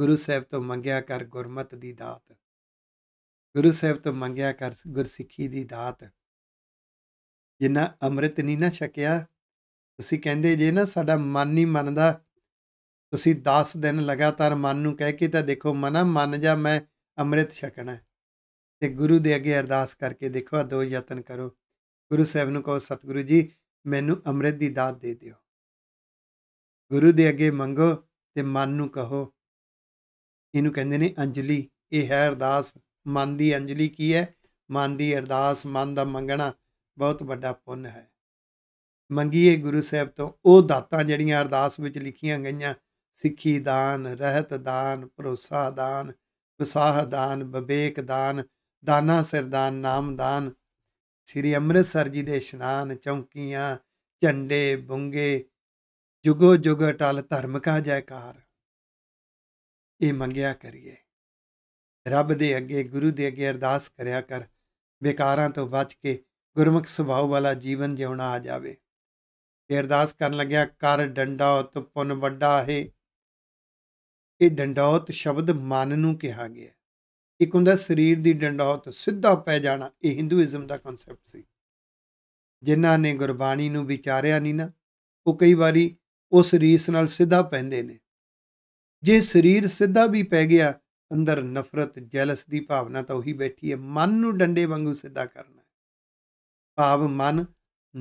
ਗੁਰੂ ਸਾਹਿਬ ਤੋਂ ਮੰਗਿਆ ਕਰ ਗੁਰਮਤ ਦੀ ਦਾਤ ਗੁਰੂ ਸਾਹਿਬ ਤੋਂ ਮੰਗਿਆ ਕਰ ਗੁਰਸਿੱਖੀ ਦੀ ਦਾਤ ਜਿੰਨਾ ਅੰਮ੍ਰਿਤ ਨਹੀਂ ਨਾ ਛਕਿਆ ਤੁਸੀਂ ਕਹਿੰਦੇ ਜੇ ਨਾ ਸਾਡਾ ਮਨ ਨਹੀਂ ਮੰਨਦਾ ਤੁਸੀਂ 10 ਦਿਨ ਲਗਾਤਾਰ ਮਨ ਨੂੰ ਕਹਿ ਕੇ ਤਾਂ ਦੇਖੋ ਮਨਾ ਮੰਨ ਜਾ ਮੈਂ ਅੰਮ੍ਰਿਤ ਛਕਣਾ ਤੇ ਗੁਰੂ ਦੇ ਅੱਗੇ ਅਰਦਾਸ ਕਰਕੇ ਦੇਖੋ ਆ ਦੋ ਯਤਨ ਕਰੋ ਗੁਰੂ ਸਾਹਿਬ ਨੂੰ ਕਹੋ ਸਤਿਗੁਰੂ ਜੀ ਮੈਨੂੰ ਅੰਮ੍ਰਿਤ ਦੀ ਦਾਤ ਦੇ ਦਿਓ ਗੁਰੂ ਦੇ ਅੱਗੇ ਮੰਗੋ ਤੇ ਮਨ ਨੂੰ ਕਹੋ ਇਹਨੂੰ ਕਹਿੰਦੇ ਨੇ ਅੰਜਲੀ ਇਹ ਹੈ ਅਰਦਾਸ ਮਨ ਦੀ ਅੰਜਲੀ ਕੀ ਹੈ ਮਨ ਦੀ ਅਰਦਾਸ ਮਨ ਦਾ ਮੰਗਣਾ ਬਹੁਤ ਵੱਡਾ ਪੁੰਨ ਹੈ ਮੰਗੀਏ ਗੁਰੂ ਸਾਹਿਬ ਤੋਂ ਉਹ ਦਾਤਾਂ ਜਿਹੜੀਆਂ ਅਰਦਾਸ ਵਿੱਚ ਲਿਖੀਆਂ ਗਈਆਂ ਸਿੱਖੀ ਦਾਨ ਰਹਿਤ ਦਾਨ ਭਰੋਸਾ ਦਾਨ ਵਿਸਾਹ ਦਾਨ ਵਿਵੇਕ ਦਾਨ ਦਾਨਾ ਸਰਦਾਨ ਨਾਮ ਦਾਨ ਸ੍ਰੀ ਅੰਮ੍ਰਿਤਸਰ ਜੀ ਦੇ ਇਸ਼ਨਾਨ ਚੌਂਕੀਆਂ ਝੰਡੇ ਬੁੰਗੇ ਜੁਗੋ ਜੁਗ ਟਲ ਧਰਮ ਕਾ ਜੈਕਾਰ ਇਹ ਮੰਗਿਆ ਕਰੀਏ ਰੱਬ ਦੇ ਅੱਗੇ ਗੁਰੂ ਦੇ ਅੱਗੇ ਅਰਦਾਸ ਕਰਿਆ ਕਰ ਬੇਕਾਰਾਂ ਤੋਂ ਬਚ ਕੇ ਗੁਰਮੁਖ ਸੁਭਾਅ ਵਾਲਾ ਜੀਵਨ ਜਿਉਣਾ ਆ ਜਾਵੇ ਤੇ ਅਰਦਾਸ ਕਰਨ ਲੱਗਿਆ ਕਰ ਡੰਡਾ ਪੁੰਨ ਵੱਡਾ ਹੈ ਇਹ ਡੰਡੌਤ ਸ਼ਬਦ ਮਨ ਨੂੰ ਕਿਹਾ ਗਿਆ ਇੱਕ ਹੁੰਦਾ ਸਰੀਰ ਦੀ ਡੰਡੌਤ ਸਿੱਧਾ ਪੈ ਜਾਣਾ ਇਹ ਹਿੰਦੂਇਜ਼ਮ ਦਾ ਕਨਸੈਪਟ ਸੀ ਜਿਨ੍ਹਾਂ ਨੇ ਗੁਰਬਾਣੀ ਨੂੰ ਵਿਚਾਰਿਆ ਨਹੀਂ ਨਾ ਉਹ ਕਈ ਵਾਰੀ ਉਸ ਰੀਸ ਨਾਲ ਸਿੱਧਾ ਪੈਂਦੇ ਨੇ ਜੇ ਸਰੀਰ ਸਿੱਧਾ ਵੀ ਪੈ ਗਿਆ ਅੰਦਰ ਨਫ਼ਰਤ ਜੈਲਸ ਦੀ ਭਾਵਨਾ ਤਾਂ ਉਹੀ ਬੈਠੀ ਹੈ ਮਨ ਨੂੰ ਡੰਡੇ ਵਾਂਗੂ ਸਿੱਧਾ ਕਰਨਾ ਭਾਵ ਮਨ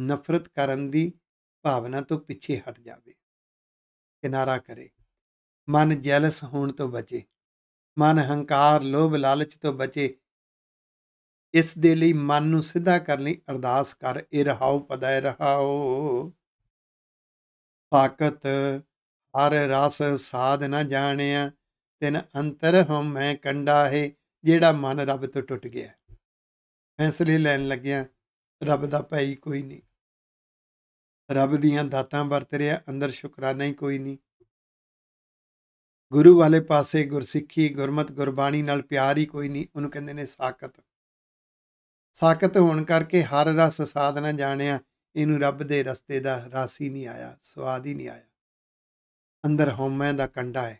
ਨਫ਼ਰਤ ਕਰਨ ਦੀ ਭਾਵਨਾ ਤੋਂ ਪਿੱਛੇ ਹਟ ਜਾਵੇ ਕਿਨਾਰਾ ਕਰੇ ਮਨ ਜੈਲਸ ਹੋਣ ਤੋਂ ਬਚੇ ਮਨ ਹੰਕਾਰ ਲੋਭ ਲਾਲਚ ਤੋਂ ਬਚੇ ਇਸ ਦੇ ਲਈ ਮਨ ਨੂੰ ਸਿੱਧਾ ਕਰਨ ਲਈ ਅਰਦਾਸ ਕਰ ਇਹ ਰਹਾਉ ਪਦੈ ਰਹਾਉ ਪਾਕਤ ਹਰ ਰਸ ਸਾਧ ਨਾ ਜਾਣਿਆ ਤਿਨ ਅੰਤਰ ਹਮ ਮੈਂ ਕੰਡਾ ਹੈ ਜਿਹੜਾ ਮਨ ਰੱਬ ਤੋਂ ਟੁੱਟ ਗਿਆ ਫੈਸਲੇ ਲੈਣ ਲੱਗਿਆ ਰੱਬ ਦਾ ਭਾਈ ਕੋਈ ਨਹੀਂ ਰੱਬ ਦੀਆਂ ਦਾਤਾਂ ਵਰਤ ਰਿਹਾ ਅੰਦਰ ਸ਼ੁਕਰਾਨਾ ਹੀ ਕੋਈ ਨਹੀਂ ਗੁਰੂ ਵਾਲੇ ਪਾਸੇ ਗੁਰਸਿੱਖੀ ਗੁਰਮਤ ਗੁਰਬਾਣੀ ਨਾਲ ਪਿਆਰ ਹੀ ਕੋਈ ਨਹੀਂ ਉਹਨੂੰ ਕਹਿੰਦੇ ਨੇ ਸਾਖਤ ਸਾਖਤ ਹੋਣ ਕਰਕੇ ਹਰ ਰਸ ਸਾਧਨਾ ਜਾਣਿਆ ਇਹਨੂੰ ਰੱਬ ਦੇ ਰਸਤੇ ਦਾ ਰਸ ਹੀ ਨਹੀਂ ਆਇਆ ਸਵਾਦ ਹੀ ਨਹੀਂ ਆਇਆ ਅੰਦਰ ਹਉਮੈ ਦਾ ਕੰਡਾ ਹੈ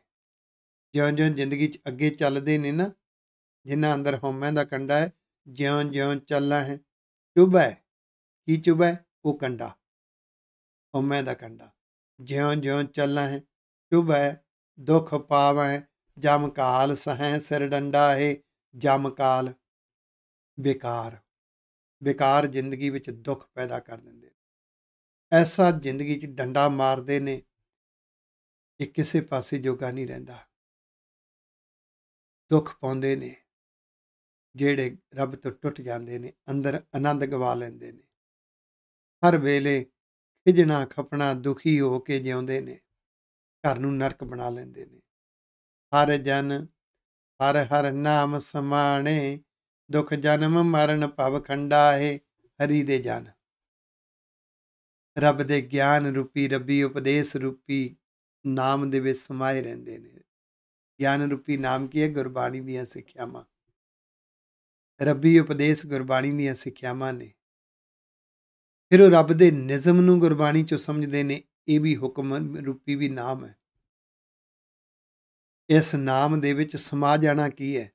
ਜਿਉਂ-ਜਿਉਂ ਜ਼ਿੰਦਗੀ 'ਚ ਅੱਗੇ ਚੱਲਦੇ ਨੇ ਨਾ ਜਿਨ੍ਹਾਂ ਅੰਦਰ ਹਉਮੈ ਦਾ ਕੰਡਾ ਹੈ ਜਿਉਂ-ਜਿਉਂ ਚੱਲਣਾ ਹੈ ਚੁਬੈ ਕੀ ਚੁਬੈ ਉਹ ਕੰਡਾ ਹਉਮੈ ਦਾ ਕੰਡਾ ਜਿਉਂ-ਜਿਉਂ ਚੱਲਣਾ ਹੈ ਚੁਬੈ ਦੁਖ ਪਾਵੈ ਜਮ ਕਾਲ ਸਹੈ ਸਿਰ ਡੰਡਾ ਹੈ ਜਮ ਕਾਲ ਬੇਕਾਰ ਬੇਕਾਰ ਜ਼ਿੰਦਗੀ ਵਿੱਚ ਦੁੱਖ ਪੈਦਾ ਕਰ ਦਿੰਦੇ ਐਸਾ ਜ਼ਿੰਦਗੀ 'ਚ ਡੰਡਾ ਮਾਰਦੇ ਨੇ ਕਿ ਕਿਸੇ ਪਾਸੇ ਜੋਗਾ ਨਹੀਂ ਰਹਿੰਦਾ ਦੁੱਖ ਪਾਉਂਦੇ ਨੇ ਜਿਹੜੇ ਰੱਬ ਤੋਂ ਟੁੱਟ ਜਾਂਦੇ ਨੇ ਅੰਦਰ ਆਨੰਦ ਗਵਾ ਲੈਂਦੇ ਨੇ ਹਰ ਵੇਲੇ ਖਿਜਣਾ ਖਪਣਾ ਦੁਖੀ ਹੋ ਕੇ ਜਿਉਂਦੇ ਨੇ ਘਰ ਨੂੰ ਨਰਕ ਬਣਾ ਲੈਂਦੇ ਨੇ ਹਰ ਜਨ ਹਰ ਹਰ ਨਾਮ ਸਮਾਣੇ ਦੁਖ ਜਨਮ ਮਰਨ ਭਵ ਖੰਡਾ ਹੈ ਹਰੀ ਦੇ ਜਨ ਰੱਬ ਦੇ ਗਿਆਨ ਰੂਪੀ ਰੱਬੀ ਉਪਦੇਸ਼ ਰੂਪੀ ਨਾਮ ਦੇ ਵਿੱਚ ਸਮਾਏ ਰਹਿੰਦੇ ਨੇ ਗਿਆਨ ਰੂਪੀ ਨਾਮ ਕੀ ਹੈ ਗੁਰਬਾਣੀ ਦੀਆਂ ਸਿੱਖਿਆਵਾਂ ਰੱਬੀ ਉਪਦੇਸ਼ ਗੁਰਬਾਣੀ ਦੀਆਂ ਸਿੱਖਿਆਵਾਂ ਨੇ ਫਿਰ ਉਹ ਰੱਬ ਦੇ ਨਿਜ਼ਮ ਨੂੰ ਗੁਰਬਾਣੀ ਚੋਂ ਸਮਝਦੇ ਨੇ ਇਹ ਵੀ ਹੁਕਮ ਰੂਪੀ ਵੀ ਨਾਮ ਹੈ ਇਸ ਨਾਮ ਦੇ ਵਿੱਚ ਸਮਾ ਜਾਣਾ ਕੀ ਹੈ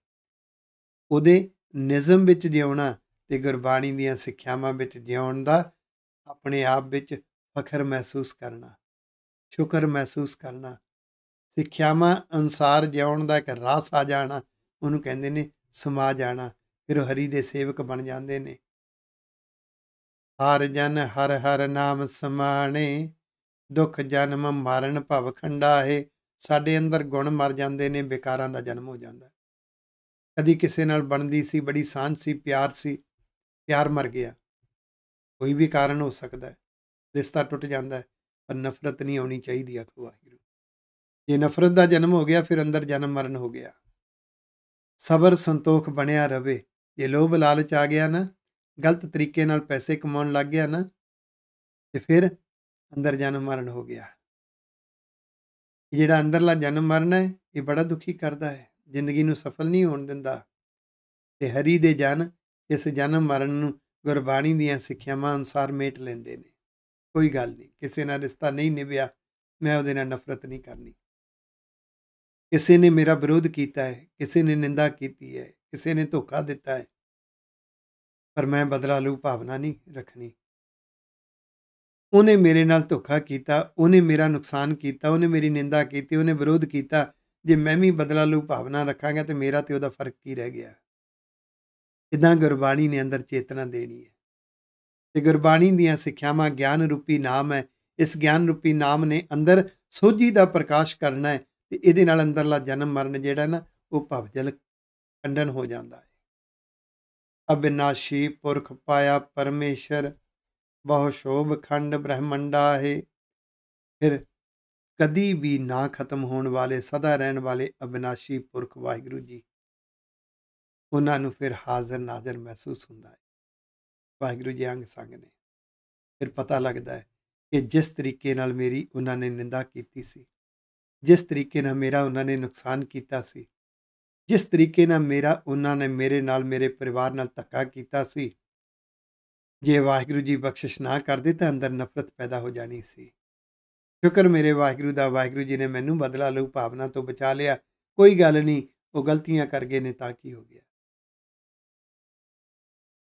ਉਹਦੇ ਨਿਜ਼ਮ ਵਿੱਚ ਜਿਉਣਾ ਤੇ ਗੁਰਬਾਣੀ ਦੀਆਂ ਸਿੱਖਿਆਵਾਂ ਵਿੱਚ ਜਿਉਣ ਦਾ ਆਪਣੇ ਆਪ ਵਿੱਚ ਫਖਰ ਮਹਿਸੂਸ ਕਰਨਾ ਸ਼ੁਕਰ ਮਹਿਸੂਸ ਕਰਨਾ ਸਿੱਖਿਆਵਾਂ ਅਨਸਾਰ ਜਿਉਣ ਦਾ ਇੱਕ ਰਾਸ ਆ ਜਾਣਾ ਉਹਨੂੰ ਕਹਿੰਦੇ ਨੇ ਸਮਾ ਜਾਣਾ ਫਿਰ ਹਰੀ ਦੇ ਸੇਵਕ ਬਣ ਜਾਂਦੇ ਨੇ ਹਰ ਜਨ ਹਰ ਹਰ ਨਾਮ ਸਮਾਣੇ ਦੁੱਖ ਜਨਮ ਮਰਨ ਭਵ ਖੰਡਾ ਹੈ ਸਾਡੇ ਅੰਦਰ ਗੁਣ ਮਰ ਜਾਂਦੇ ਨੇ ਵਿਕਾਰਾਂ ਦਾ ਜਨਮ ਹੋ ਜਾਂਦਾ ਕਦੀ ਕਿਸੇ ਨਾਲ ਬਣਦੀ ਸੀ ਬੜੀ ਸਾਂਝ ਸੀ ਪਿਆਰ ਸੀ ਪਿਆਰ ਮਰ ਗਿਆ ਕੋਈ ਵੀ ਕਾਰਨ ਹੋ ਸਕਦਾ ਹੈ ਰਿਸ਼ਤਾ ਟੁੱਟ ਜਾਂਦਾ ਹੈ ਪਰ ਨਫ਼ਰਤ ਨਹੀਂ ਆਉਣੀ ਚਾਹੀਦੀ ਆਖੋ ਵਾਹਿਗੁਰੂ ਜੇ ਨਫ਼ਰਤ ਦਾ ਜਨਮ ਹੋ ਗਿਆ ਫਿਰ ਅੰਦਰ ਜਨਮ ਮਰਨ ਹੋ ਗਿਆ ਸਬਰ ਸੰਤੋਖ ਬਣਿਆ ਰਵੇ ਜੇ ਲੋਭ ਲਾਲਚ ਆ ਗਿਆ ਨਾ ਗਲਤ ਤਰੀਕੇ ਨਾਲ ਪੈਸੇ ਕਮਾਉਣ ਲੱਗ ਗਿਆ ਨਾ ਤੇ ਫਿਰ ਅੰਦਰ ਜਨਮ ਮਰਨ ਹੋ ਗਿਆ ਜਿਹੜਾ ਅੰਦਰਲਾ ਜਨਮ ਮਰਨ ਹੈ ਇਹ ਬੜਾ ਦੁਖੀ ਕਰਦਾ ਹੈ ਜ਼ਿੰਦਗੀ ਨੂੰ ਸਫਲ ਨਹੀਂ ਹੋਣ ਦਿੰਦਾ ਤੇ ਹਰੀ ਦੇ ਜਨ ਇਸ ਜਨਮ ਮਰਨ ਨੂੰ ਗੁਰਬਾਣੀ ਦੀਆਂ ਸਿੱਖਿਆਵਾਂ ਅਨਸਾਰ ਮੇਟ ਲੈਂਦੇ ਨੇ ਕੋਈ ਗੱਲ ਨਹੀਂ ਕਿਸੇ ਨਾਲ ਰਿਸ਼ਤਾ ਨਹੀਂ ਨਿਭਿਆ ਮੈਂ ਉਹਦੇ ਨਾਲ ਨਫ਼ਰਤ ਨਹੀਂ ਕਰਨੀ ਕਿਸੇ ਨੇ ਮੇਰਾ ਵਿਰੋਧ ਕੀਤਾ ਹੈ ਕਿਸੇ ਨੇ ਨਿੰਦਾ ਕੀਤੀ ਹੈ ਕਿਸੇ ਨੇ ਧੋਖਾ ਦਿੱਤਾ ਹੈ ਪਰ ਮੈਂ ਬਦਲਾ ਲਊ ਭਾਵਨਾ ਨਹੀਂ ਰੱਖਣੀ ਉਹਨੇ ਮੇਰੇ ਨਾਲ ਧੋਖਾ ਕੀਤਾ ਉਹਨੇ ਮੇਰਾ ਨੁਕਸਾਨ ਕੀਤਾ ਉਹਨੇ ਮੇਰੀ ਨਿੰਦਾ ਕੀਤੀ ਉਹਨੇ ਵਿਰੋਧ ਕੀਤਾ ਜੇ ਮੈਂ ਵੀ ਬਦਲਾ ਲੂ ਭਾਵਨਾ ਰੱਖਾਂਗਾ ਤੇ ਮੇਰਾ ਤੇ ਉਹਦਾ ਫਰਕ ਕੀ ਰਹਿ ਗਿਆ ਇਦਾਂ ਗੁਰਬਾਣੀ ਨੇ ਅੰਦਰ ਚੇਤਨਾ ਦੇਣੀ ਹੈ ਤੇ ਗੁਰਬਾਣੀ ਦੀਆਂ ਸਿੱਖਿਆਵਾਂ ਗਿਆਨ ਰੂਪੀ ਨਾਮ ਹੈ ਇਸ ਗਿਆਨ ਰੂਪੀ ਨਾਮ ਨੇ ਅੰਦਰ ਸੋਝੀ ਦਾ ਪ੍ਰਕਾਸ਼ ਕਰਨਾ ਹੈ ਤੇ ਇਹਦੇ ਨਾਲ ਅੰਦਰਲਾ ਜਨਮ ਮਰਨ ਜਿਹੜਾ ਨਾ ਉਹ ਭਵਜਲ ਕੰਡਨ ਹੋ ਜਾਂਦਾ ਹੈ ਅਬਿਨਾਸ਼ੀ ਪੁਰਖ ਪਾਇਆ ਪਰਮੇਸ਼ਰ ਬਹੁ ਸ਼ੋਭ ਖੰਡ ਬ੍ਰਹਮੰਡਾ ਹੈ ਫਿਰ ਕਦੀ ਵੀ ਨਾ ਖਤਮ ਹੋਣ ਵਾਲੇ ਸਦਾ ਰਹਿਣ ਵਾਲੇ ਅਬਿਨਾਸ਼ੀ ਪੁਰਖ ਵਾਹਿਗੁਰੂ ਜੀ ਉਹਨਾਂ ਨੂੰ ਫਿਰ ਹਾਜ਼ਰ ਨਾਜ਼ਰ ਮਹਿਸੂਸ ਹੁੰਦਾ ਹੈ ਵਾਹਿਗੁਰੂ ਜੀ ਅੰਗ ਸੰਗ ਨੇ ਫਿਰ ਪਤਾ ਲੱਗਦਾ ਹੈ ਕਿ ਜਿਸ ਤਰੀਕੇ ਨਾਲ ਮੇਰੀ ਉਹਨਾਂ ਨੇ ਨਿੰਦਾ ਕੀਤੀ ਸੀ ਜਿਸ ਤਰੀਕੇ ਨਾਲ ਮੇਰਾ ਉਹਨਾਂ ਨੇ ਨੁਕਸਾਨ ਕੀਤਾ ਸੀ ਜਿਸ ਤਰੀਕੇ ਨਾਲ ਮੇਰਾ ਉਹਨਾਂ ਨੇ ਮੇਰੇ ਨਾਲ ਮੇਰੇ ਪਰਿਵਾਰ ਨਾਲ ਧੱਕਾ ਕੀਤਾ ਸੀ ਜੇ ਵਾਹਿਗੁਰੂ ਜੀ ਬਖਸ਼ਿਸ਼ ਨਾ ਕਰਦੇ ਤਾਂ ਅੰਦਰ ਨਫ਼ਰਤ ਪੈਦਾ ਹੋ ਜਾਣੀ ਸੀ ਸ਼ੁਕਰ ਮੇਰੇ ਵਾਹਿਗੁਰੂ ਦਾ ਵਾਹਿਗੁਰੂ ਜੀ ਨੇ ਮੈਨੂੰ ਬਦਲਾ ਲਊ ਭਾਵਨਾ ਤੋਂ ਬਚਾ ਲਿਆ ਕੋਈ ਗੱਲ ਨਹੀਂ ਉਹ ਗਲਤੀਆਂ ਕਰ ਗਏ ਨੇ ਤਾਂ ਕੀ ਹੋ ਗਿਆ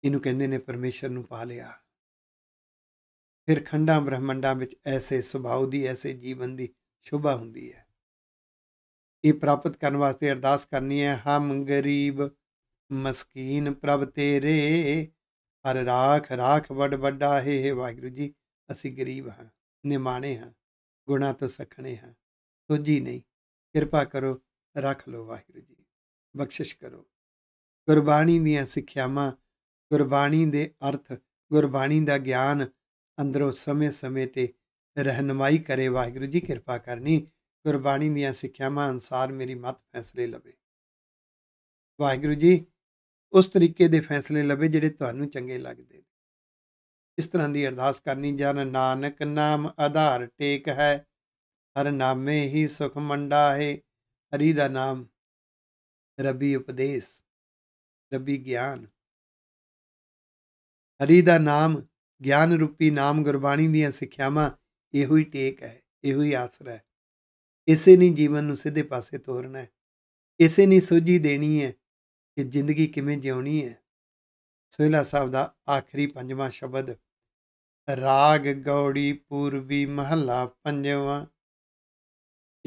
ਇਹਨੂੰ ਕਹਿੰਦੇ ਨੇ ਪਰਮੇਸ਼ਰ ਨੂੰ ਪਾ ਲਿਆ ਫਿਰ ਖੰਡਾਂ ਬ੍ਰਹਮੰਡਾਂ ਵਿੱਚ ਐਸੇ ਸੁਭਾਅ ਦੀ ਐਸੇ ਜੀਵਨ ਦੀ ਸ਼ੋਭਾ ਹੁੰਦੀ ਹੈ ਇਹ ਪ੍ਰਾਪਤ ਕਰਨ ਵਾਸਤੇ ਅਰਦਾਸ ਕਰਨੀ ਹੈ ਹਮ ਗਰੀਬ ਮਸਕੀਨ ਪ੍ਰਭ ਤੇਰੇ ਹਰ ਰਾਖ ਰਾਖ ਵੱਡ ਵੱਡਾ ਹੈ ਹੈ ਵਾਹਿਗੁਰੂ ਜੀ ਅਸੀਂ ਗਰੀਬ ਹਾਂ ਨਿਮਾਣੇ ਹਾਂ ਗੁਣਾ ਤੋਂ ਸਖਣੇ ਹਾਂ ਸੋਝੀ ਨਹੀਂ ਕਿਰਪਾ ਕਰੋ ਰੱਖ ਲੋ ਵਾਹਿਗੁਰੂ ਜੀ ਬਖਸ਼ਿਸ਼ ਕਰੋ ਗੁਰਬਾਣੀ ਦੀਆਂ ਸਿੱਖਿਆਵਾਂ ਗੁਰਬਾਣੀ ਦੇ ਅਰਥ ਗੁਰਬਾਣੀ ਦਾ ਗਿਆਨ ਅੰਦਰੋਂ ਸਮੇਂ-ਸਮੇਂ ਤੇ ਰਹਿਨਮਾਈ ਕਰੇ ਵਾਹਿਗੁਰੂ ਜੀ ਕਿਰਪਾ ਕਰਨੀ ਗੁਰਬਾਣੀ ਦੀਆਂ ਸਿੱਖਿਆਵਾਂ ਅਨਸਾਰ ਮੇਰੀ ਮਤ ਫੈਸਲੇ ਲਵੇ ਵਾਹਿਗੁਰੂ ਜੀ ਉਸ ਤਰੀਕੇ ਦੇ ਫੈਸਲੇ ਲਵੇ ਜਿਹੜੇ ਤੁਹਾਨੂੰ ਚੰਗੇ ਲੱਗਦੇ ਇਸ ਤਰ੍ਹਾਂ ਦੀ ਅਰਦਾਸ ਕਰਨੀ ਜਨ ਨਾਨਕ ਨਾਮ ਆਧਾਰ ਟੇਕ ਹੈ ਹਰ ਨਾਮੇ ਹੀ ਸੁਖ ਮੰਡਾ ਹੈ ਹਰੀ ਦਾ ਨਾਮ ਰੱਬੀ ਉਪਦੇਸ਼ ਰੱਬੀ ਗਿਆਨ ਹਰੀ ਦਾ ਨਾਮ ਗਿਆਨ ਰੂਪੀ ਨਾਮ ਗੁਰਬਾਣੀ ਦੀਆਂ ਸਿੱਖਿਆਵਾਂ ਇਹੋ ਹੀ ਟੇਕ ਹੈ ਇਹੋ ਹੀ ਆਸਰਾ ਹੈ ਇਸੇ ਨੇ ਜੀਵਨ ਨੂੰ ਸਿੱਧੇ ਪਾਸੇ ਤੋਰਨਾ ਹੈ ਇਸੇ ਨੇ ਸੋਝੀ ਦੇਣੀ ਹੈ ਕਿ ਜ਼ਿੰਦਗੀ ਕਿਵੇਂ ਜਿਉਣੀ ਹੈ ਸੋਹਿਲਾ ਸਾਹਿਬ ਦਾ ਆਖਰੀ ਪੰਜਵਾਂ ਸ਼ਬਦ ਰਾਗ ਗੌੜੀ ਪੂਰਬੀ ਮਹੱਲਾ ਪੰਜਵਾਂ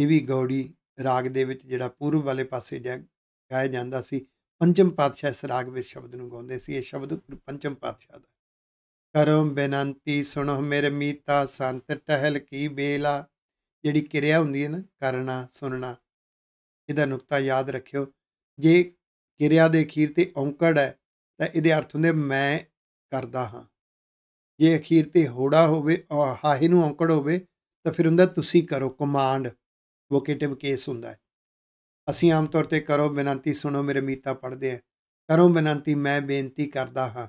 ਇਹ ਵੀ ਗੌੜੀ ਰਾਗ ਦੇ ਵਿੱਚ ਜਿਹੜਾ ਪੂਰਬ ਵਾਲੇ ਪਾਸੇ ਗਾਇਆ ਜਾਂਦਾ ਸੀ ਪੰਚਮ ਪਾਤਸ਼ਾਹ ਇਸ ਰਾਗ ਵਿੱਚ ਸ਼ਬਦ ਨੂੰ ਗਾਉਂਦੇ ਸੀ ਇਹ ਸ਼ਬਦ ਪੰਚਮ ਪਾਤਸ਼ਾਹ ਦਾ ਕਰਮ ਬੇਨੰਤੀ ਸੁਣੋ ਮੇਰੇ ਮੀਤਾ ਸੰਤ ਟਹਿਲ ਕੀ ਬੇਲਾ ਜਿਹੜੀ ਕਿਰਿਆ ਹੁੰਦੀ ਹੈ ਨਾ ਕਰਨਾ ਸੁਣਨਾ ਇਹਦਾ ਨੁਕਤਾ ਯਾਦ ਰੱਖਿਓ ਜੇ ਕਿਰਿਆ ਦੇ ਅਖੀਰ ਤੇ ਔਂਕੜ ਹੈ ਤਾਂ ਇਹਦੇ ਅਰਥ ਹੁੰਦੇ ਮੈਂ ਕਰਦਾ ਹਾਂ ਜੇ ਅਖੀਰ ਤੇ ਹੋੜਾ ਹੋਵੇ ਹਾਹੇ ਨੂੰ ਔਂਕੜ ਹੋਵੇ ਤਾਂ ਫਿਰ ਹੁੰਦਾ ਤੁਸੀਂ ਕਰੋ ਕਮਾਂਡ ਵੋਕੇਟਿਵ ਕੇਸ ਹੁੰਦਾ ਹੈ ਅਸੀਂ ਆਮ ਤੌਰ ਤੇ ਕਰੋ ਬੇਨਤੀ ਸੁਣੋ ਮੇਰੇ ਮੀਤਾ ਪੜਦੇ ਆ ਕਰੋ ਬੇਨਤੀ ਮੈਂ ਬੇਨਤੀ ਕਰਦਾ ਹਾਂ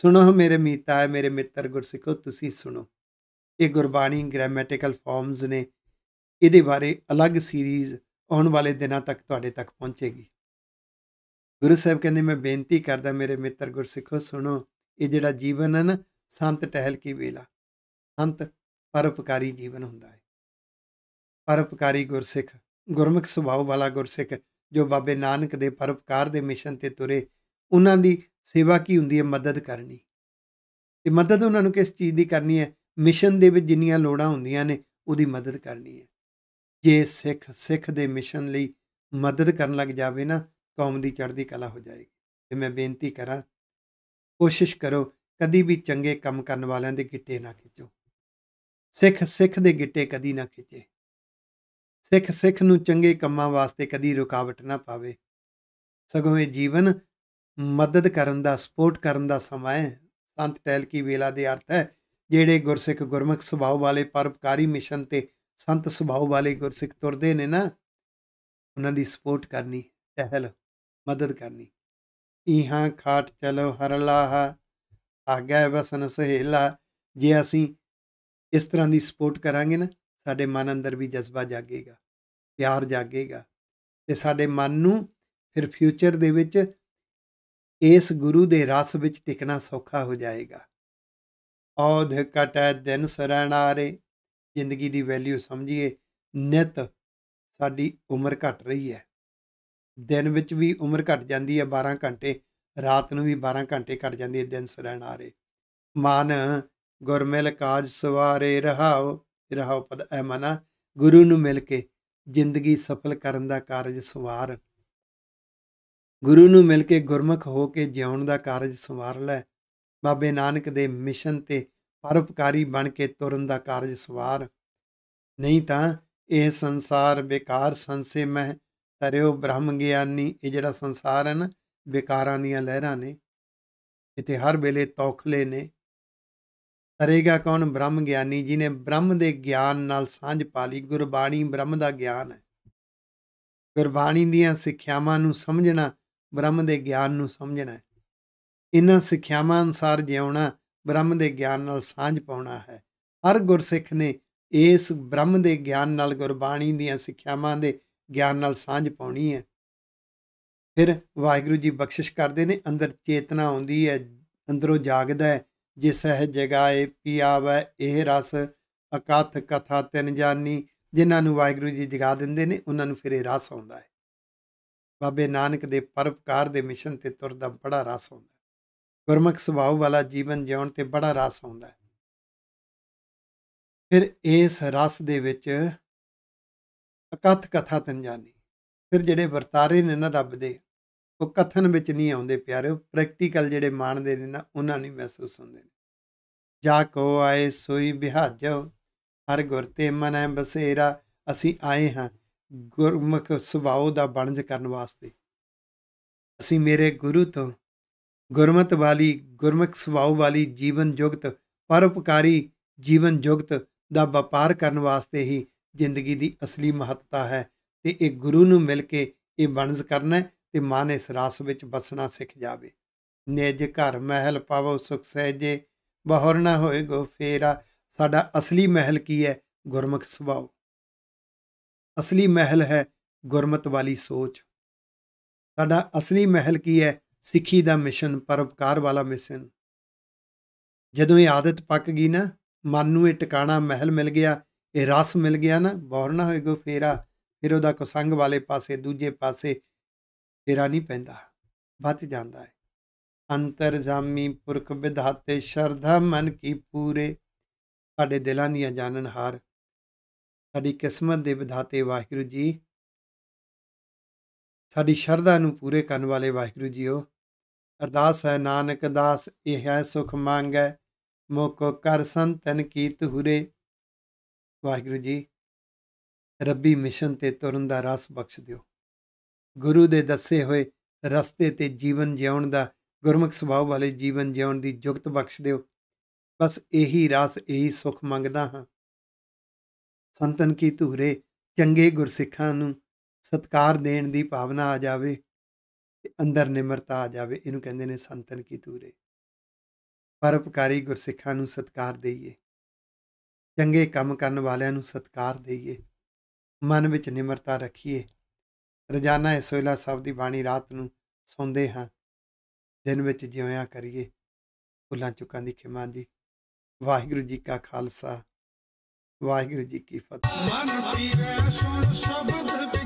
ਸੁਣੋ ਮੇਰੇ ਮੀਤਾ ਹੈ ਮੇਰੇ ਮਿੱਤਰ ਗੁਰਸਿੱਖੋ ਤੁਸੀਂ ਸੁਣੋ ਇਹ ਗੁਰਬਾਣੀ ਗ੍ਰਾਮੈਟੀਕਲ ਫਾਰਮਸ ਨੇ ਇਹਦੇ ਬਾਰੇ ਅਲੱਗ ਸੀਰੀਜ਼ ਆਉਣ ਵਾਲੇ ਦਿਨਾਂ ਤੱਕ ਤੁਹਾਡੇ ਤੱਕ ਪਹੁੰਚੇਗੀ ਗੁਰੂ ਸਾਹਿਬ ਕਹਿੰਦੇ ਮੈਂ ਬੇਨਤੀ ਕਰਦਾ ਮੇਰੇ ਮਿੱਤਰ ਗੁਰਸਿੱਖੋ ਸੁਣੋ ਇਹ ਜਿਹੜਾ ਜੀਵਨ ਹੈ ਨਾ ਸੰਤ ਟਹਿਲ ਕੀ ਵੇਲਾ ਸੰਤ ਪਰਉਪਕਾਰੀ ਜੀਵਨ ਹੁੰਦਾ ਹੈ ਪਰਉਪਕਾਰੀ ਗੁਰਸਿੱਖ ਗੁਰਮੁਖ ਸੁਭਾਅ ਵਾਲਾ ਗੁਰਸਿੱਖ ਜੋ ਬਾਬੇ ਨਾਨਕ ਦੇ ਪਰਉਪਕਾਰ ਦੇ ਮਿਸ਼ਨ ਤੇ ਤੁਰੇ ਉਹਨਾਂ ਦੀ ਸੇਵਾ ਕੀ ਹੁੰਦੀ ਹੈ ਮਦਦ ਕਰਨੀ ਤੇ ਮਦਦ ਉਹਨਾਂ ਨੂੰ ਕਿਸ ਚੀਜ਼ ਦੀ ਕਰਨੀ ਹੈ ਮਿਸ਼ਨ ਦੇ ਵਿੱਚ ਜਿੰਨੀਆਂ ਲੋੜਾਂ ਹੁੰਦੀਆਂ ਨੇ ਉਹਦੀ ਮਦਦ ਕਰਨੀ ਹੈ ਜੇ ਸਿੱਖ ਸਿੱਖ ਦੇ ਮਿਸ਼ਨ ਲਈ ਮਦਦ ਕਰਨ ਲੱਗ ਜਾਵੇ ਨਾ ਕੌਮ ਦੀ ਚੜ੍ਹਦੀ ਕਲਾ ਹੋ ਜਾਏਗੀ ਤੇ ਮੈਂ ਬੇਨਤੀ ਕਰਾਂ ਕੋਸ਼ਿਸ਼ ਕਰੋ ਕਦੀ ਵੀ ਚੰਗੇ ਕੰਮ ਕਰਨ ਵਾਲਿਆਂ ਦੇ ਗਿੱਟੇ ਨਾ ਖਿੱਚੋ ਸਿੱਖ ਸਿੱਖ ਦੇ ਗਿੱਟੇ ਕਦੀ ਨਾ ਖਿੱਚੇ ਸਿੱਖ ਸਿੱਖ ਨੂੰ ਚੰਗੇ ਕੰਮਾਂ ਵਾਸਤੇ ਕਦੀ ਰੁਕਾਵਟ ਨਾ ਪਾਵੇ ਸਗੋਂ ਇਹ ਜੀਵਨ ਮਦਦ ਕਰਨ ਦਾ ਸਪੋਰਟ ਕਰਨ ਦਾ ਸਮਾਂ ਹੈ ਸੰਤ ਟੈਲ ਕੀ ਵੇਲਾ ਦੇ ਅਰਥ ਹੈ ਜਿਹੜੇ ਗੁਰਸਿੱਖ ਗੁਰਮੁਖ ਸੁਭਾਅ ਵਾਲੇ ਪਰਪਕਾਰੀ ਮਿਸ਼ਨ ਤੇ ਸੰਤ ਸੁਭਾਅ ਵਾਲੇ ਗੁਰਸਿੱਖ ਤੁਰਦੇ ਨੇ ਨਾ ਉਹਨਾਂ ਦੀ ਸਪੋਰਟ ਕਰਨੀ ਟਹਿਲ ਮਦਦ ਕਰਨੀ ਇਹਾਂ ਖਾਟ ਚਲੋ ਹਰਲਾਹ ਆਗੈ ਵਸਨ ਸਹੇਲਾ ਜੇ ਅਸੀਂ ਇਸ ਤਰ੍ਹਾਂ ਦੀ ਸਪੋਰਟ ਕਰਾਂਗੇ ਨਾ ਸਾਡੇ ਮਨ ਅੰਦਰ ਵੀ ਜਜ਼ਬਾ ਜਾਗੇਗਾ ਪਿਆਰ ਜਾਗੇਗਾ ਤੇ ਸਾਡੇ ਮਨ ਨੂੰ ਫਿਰ ਫਿਊਚਰ ਦੇ ਵਿੱਚ ਇਸ ਗੁਰੂ ਦੇ ਰਸ ਵਿੱਚ ਟਿਕਣਾ ਸੌਖਾ ਹੋ ਜਾਏਗਾ ਔਧ ਕਟੈ ਦਿਨ ਸਰਣਾਰੇ ਜ਼ਿੰਦਗੀ ਦੀ ਵੈਲਿਊ ਸਮਝੀਏ ਨਿਤ ਸਾਡੀ ਉਮਰ ਘਟ ਰਹੀ ਹੈ ਦਿਨ ਵਿੱਚ ਵੀ ਉਮਰ ਘਟ ਜਾਂਦੀ ਹੈ 12 ਘੰਟੇ ਰਾਤ ਨੂੰ ਵੀ 12 ਘੰਟੇ ਘਟ ਜਾਂਦੀ ਹੈ ਦਿਨ ਸਰਣ ਆਰੇ ਮਨ ਗੁਰਮਿਲ ਕਾਜ ਸਵਾਰੇ ਰਹਾਓ ਰਹਾਓ ਪਦ ਐ ਮਨਾ ਗੁਰੂ ਨੂੰ ਮਿਲ ਕੇ ਜ਼ਿੰਦਗੀ ਸਫਲ ਕਰਨ ਦਾ ਕਾਰਜ ਸਵਾਰ ਗੁਰੂ ਨੂੰ ਮਿਲ ਕੇ ਗੁਰਮਖ ਹੋ ਕੇ ਜਿਉਣ ਦਾ ਕਾਰਜ ਸਵਾਰ ਲੈ ਬਾਬੇ ਨਾਨਕ ਦੇ ਮਿਸ਼ਨ ਤੇ ਪਰਉਪਕਾਰੀ ਬਣ ਕੇ ਤੁਰਨ ਦਾ ਕਾਰਜ ਸਵਾਰ ਨਹੀਂ ਤਾਂ ਇਹ ਸੰਸਾਰ ਬੇਕਾਰ ਸੰਸੇ ਮੈਂ ਤਰਿਓ ਬ੍ਰਹਮ ਗਿਆਨੀ ਇਹ ਜਿਹੜਾ ਸੰਸਾਰ ਹੈ ਨਾ ਵਿਕਾਰਾਂ ਦੀਆਂ ਲਹਿਰਾਂ ਨੇ ਇਥੇ ਹਰ ਵੇਲੇ ਤੌਖਲੇ ਨੇ ਤਰੇਗਾ ਕੌਣ ਬ੍ਰਹਮ ਗਿਆਨੀ ਜਿਹਨੇ ਬ੍ਰਹਮ ਦੇ ਗਿਆਨ ਨਾਲ ਸਾਂਝ ਪਾ ਲਈ ਗੁਰਬਾਣੀ ਬ੍ਰਹਮ ਦਾ ਗਿਆਨ ਹੈ ਗੁਰਬਾਣੀ ਦੀਆਂ ਸਿੱਖਿਆਵਾਂ ਨੂੰ ਸਮਝਣਾ ਬ੍ਰਹਮ ਦੇ ਗਿਆਨ ਨੂੰ ਸਮਝਣਾ ਹੈ ਇਹਨਾਂ ਸਿੱਖਿਆਵਾਂ ਅਨਸਾਰ ਜਿਉਣਾ ਬ੍ਰਹਮ ਦੇ ਗਿਆਨ ਨਾਲ ਸਾਂਝ ਪਾਉਣਾ ਹੈ ਹਰ ਗੁਰਸਿੱਖ ਨੇ ਇਸ ਬ੍ਰਹਮ ਦੇ ਗਿਆਨ ਨਾਲ ਗੁਰਬਾਣੀ ਦੀਆਂ ਸਿੱਖਿਆਵਾਂ ਦੇ ਗਿਆਨ ਨਾਲ ਸਾਂਝ ਪਾਉਣੀ ਹੈ ਫਿਰ ਵਾਹਿਗੁਰੂ ਜੀ ਬਖਸ਼ਿਸ਼ ਕਰਦੇ ਨੇ ਅੰਦਰ ਚੇਤਨਾ ਆਉਂਦੀ ਹੈ ਅੰਦਰੋਂ ਜਾਗਦਾ ਹੈ ਜੇ ਸਹਿ ਜਗਾਏ ਪਿਆਵੈ ਇਹ ਰਸ ਅਕਥ ਕਥਾ ਤਿੰਨ ਜਾਨੀ ਜਿਨ੍ਹਾਂ ਨੂੰ ਵਾਹਿਗੁਰੂ ਜੀ ਜਗਾ ਦਿੰਦੇ ਨੇ ਉਹਨਾਂ ਨੂੰ ਫਿਰ ਇਹ ਰਸ ਆਉਂਦਾ ਹੈ ਬਾਬੇ ਨਾਨਕ ਦੇ ਪਰਪਕਾਰ ਦੇ ਮਿਸ਼ਨ ਤੇ ਤੁਰ ਦਾ ਬੜਾ ਰਸ ਆਉਂਦਾ ਹੈ ਗੁਰਮਖ ਸੁਭਾਅ ਵਾਲਾ ਜੀਵਨ ਜਿਉਣ ਤੇ ਬੜਾ ਰਸ ਆਉਂਦਾ ਹੈ ਫਿਰ ਇਸ ਰਸ ਦੇ ਵਿੱਚ ਅਕਥ ਕਥਾ ਜਾਨੀ ਫਿਰ ਜਿਹੜੇ ਵਰਤਾਰੇ ਨੇ ਨਾ ਰੱਬ ਦੇ ਉਹ ਕਥਨ ਵਿੱਚ ਨਹੀਂ ਆਉਂਦੇ ਪਿਆਰਿਓ ਪ੍ਰੈਕਟੀਕਲ ਜਿਹੜੇ ਮਾਣਦੇ ਨੇ ਨਾ ਉਹਨਾਂ ਨੂੰ ਮਹਿਸੂਸ ਹੁੰਦੇ ਨੇ ਜਾ ਕੋ ਆਏ ਸੋਈ ਬਿਹਾਜੋ ਹਰ ਗੁਰ ਤੇ ਮਨ ਹੈ ਬਸੇਰਾ ਅਸੀਂ ਆਏ ਹਾਂ ਗੁਰਮੁਖ ਸੁਭਾਅ ਦਾ ਬਣਜ ਕਰਨ ਵਾਸਤੇ ਅਸੀਂ ਮੇਰੇ ਗੁਰੂ ਤੋਂ ਗੁਰਮਤ ਵਾਲੀ ਗੁਰਮੁਖ ਸੁਭਾਅ ਵਾਲੀ ਜੀਵਨ ਜੁਗਤ ਪਰਉਪਕਾਰੀ ਜੀਵਨ ਜੁਗਤ ਦਾ ਵਪਾਰ ਕਰਨ ਵਾਸਤੇ ਹੀ ਜ਼ਿੰਦਗੀ ਦੀ ਅਸਲੀ ਮਹੱਤਤਾ ਹੈ ਤੇ ਇਹ ਗੁਰੂ ਨੂੰ ਮਿਲ ਕੇ ਇਹ ਬਣਜ ਕਰਨਾ ਤੇ ਮਨ ਇਸ ਰਾਸ ਵਿੱਚ ਬਸਣਾ ਸਿੱਖ ਜਾਵੇ ਨਿਜ ਘਰ ਮਹਿਲ ਪਾਵੋ ਸੁਖ ਸਹਿਜੇ ਬਹਰ ਨਾ ਹੋਏ ਗੋ ਫੇਰਾ ਸਾਡਾ ਅਸਲੀ ਮਹਿਲ ਕੀ ਹੈ ਗੁਰਮੁਖ ਸੁਭਾਅ ਅਸਲੀ ਮਹਿਲ ਹੈ ਗੁਰਮਤ ਵਾਲੀ ਸੋਚ ਸਾਡਾ ਅਸਲੀ ਮਹਿਲ ਕੀ ਹੈ ਸਿੱਖੀ ਦਾ ਮਿਸ਼ਨ ਪਰਉਪਕਾਰ ਵਾਲਾ ਮਿਸ਼ਨ ਜਦੋਂ ਇਹ ਆਦਤ ਪੱਕ ਗਈ ਨਾ ਮਨ ਨੂੰ ਇਹ ਟਿਕਾਣਾ ਮਹਿਲ ਮਿਲ ਗਿਆ ਇਹ ਰਸ ਮਿਲ ਗਿਆ ਨਾ ਬੋਰ ਨਾ ਹੋਏ ਕੋ ਫੇਰਾ ਫਿਰ ਉਹਦਾ ਕੁਸੰਗ ਵਾਲੇ ਪਾਸੇ ਦੂਜੇ ਪਾਸੇ ਫੇਰਾ ਨਹੀਂ ਪੈਂਦਾ ਬਚ ਜਾਂਦਾ ਹੈ ਅੰਤਰ ਜਾਮੀ ਪੁਰਖ ਵਿਧਾਤੇ ਸ਼ਰਧਾ ਮਨ ਕੀ ਪੂਰੇ ਸਾਡੇ ਦਿਲਾਂ ਦੀਆਂ ਜਾਣਨ ਹਾਰ ਸਾਡੀ ਕਿਸਮਤ ਦੇ ਵਿਧਾਤੇ ਵਾਹਿਗੁਰੂ ਜੀ ਸਾਡੀ ਸ਼ਰਧਾ ਨੂੰ ਪੂਰੇ ਕਰਨ ਵਾਲੇ ਵਾਹਿਗੁਰੂ ਜੀਓ ਅਰਦਾਸ ਹੈ ਨਾਨਕ ਦਾਸ ਇਹ ਹੈ ਸੁਖ ਮੰਗੈ ਮੋਕੋ ਕਰ ਸੰਤਨ ਕੀ ਤੁਹਰੇ ਵਾਹਿਗੁਰੂ ਜੀ ਰੱਬੀ ਮਿਸ਼ਨ ਤੇ ਤੁਰਨ ਦਾ ਰਸ ਬਖਸ਼ ਦਿਓ ਗੁਰੂ ਦੇ ਦੱਸੇ ਹੋਏ ਰਸਤੇ ਤੇ ਜੀਵਨ ਜਿਉਣ ਦਾ ਗੁਰਮੁਖ ਸੁਭਾਅ ਵਾਲੇ ਜੀਵਨ ਜਿਉਣ ਦੀ ਜੁਗਤ ਬਖਸ਼ ਦਿਓ ਬਸ ਇਹੀ ਰਾਸ ਇਹੀ ਸੁਖ ਮੰਗਦਾ ਹਾਂ ਸੰਤਨ ਕੀ ਧੂਰੇ ਚੰਗੇ ਗੁਰਸਿੱਖਾਂ ਨੂੰ ਸਤਕਾਰ ਦੇਣ ਦੀ ਭਾਵਨਾ ਆ ਜਾਵੇ ਤੇ ਅੰਦਰ ਨਿਮਰਤਾ ਆ ਜਾਵੇ ਇਹਨੂੰ ਕਹਿੰਦੇ ਨੇ ਸੰਤਨ ਕੀ ਧੂਰੇ ਪਰਪਕਾਰੀ ਗੁਰਸਿੱਖਾਂ ਨੂੰ ਸਤਕਾਰ ਦਈਏ ਚੰਗੇ ਕੰਮ ਕਰਨ ਵਾਲਿਆਂ ਨੂੰ ਸਤਿਕਾਰ ਦਈਏ ਮਨ ਵਿੱਚ ਨਿਮਰਤਾ ਰੱਖੀਏ ਰੋਜ਼ਾਨਾ ਇਸ ਵੇਲਾ ਸਭ ਦੀ ਬਾਣੀ ਰਾਤ ਨੂੰ ਸੌਂਦੇ ਹਾਂ ਦਿਨ ਵਿੱਚ ਜਿਉਂਿਆ ਕਰੀਏ ਭੁੱਲਾਂ ਚੁੱਕਾਂ ਦੀ ਖਿਮਾ ਜੀ ਵਾਹਿਗੁਰੂ ਜੀ ਕਾ ਖਾਲਸਾ ਵਾਹਿਗੁਰੂ ਜੀ ਕੀ ਫਤਿਹ ਮਨ ਪੀਵੇ ਸੁਣ ਸ਼ਬਦ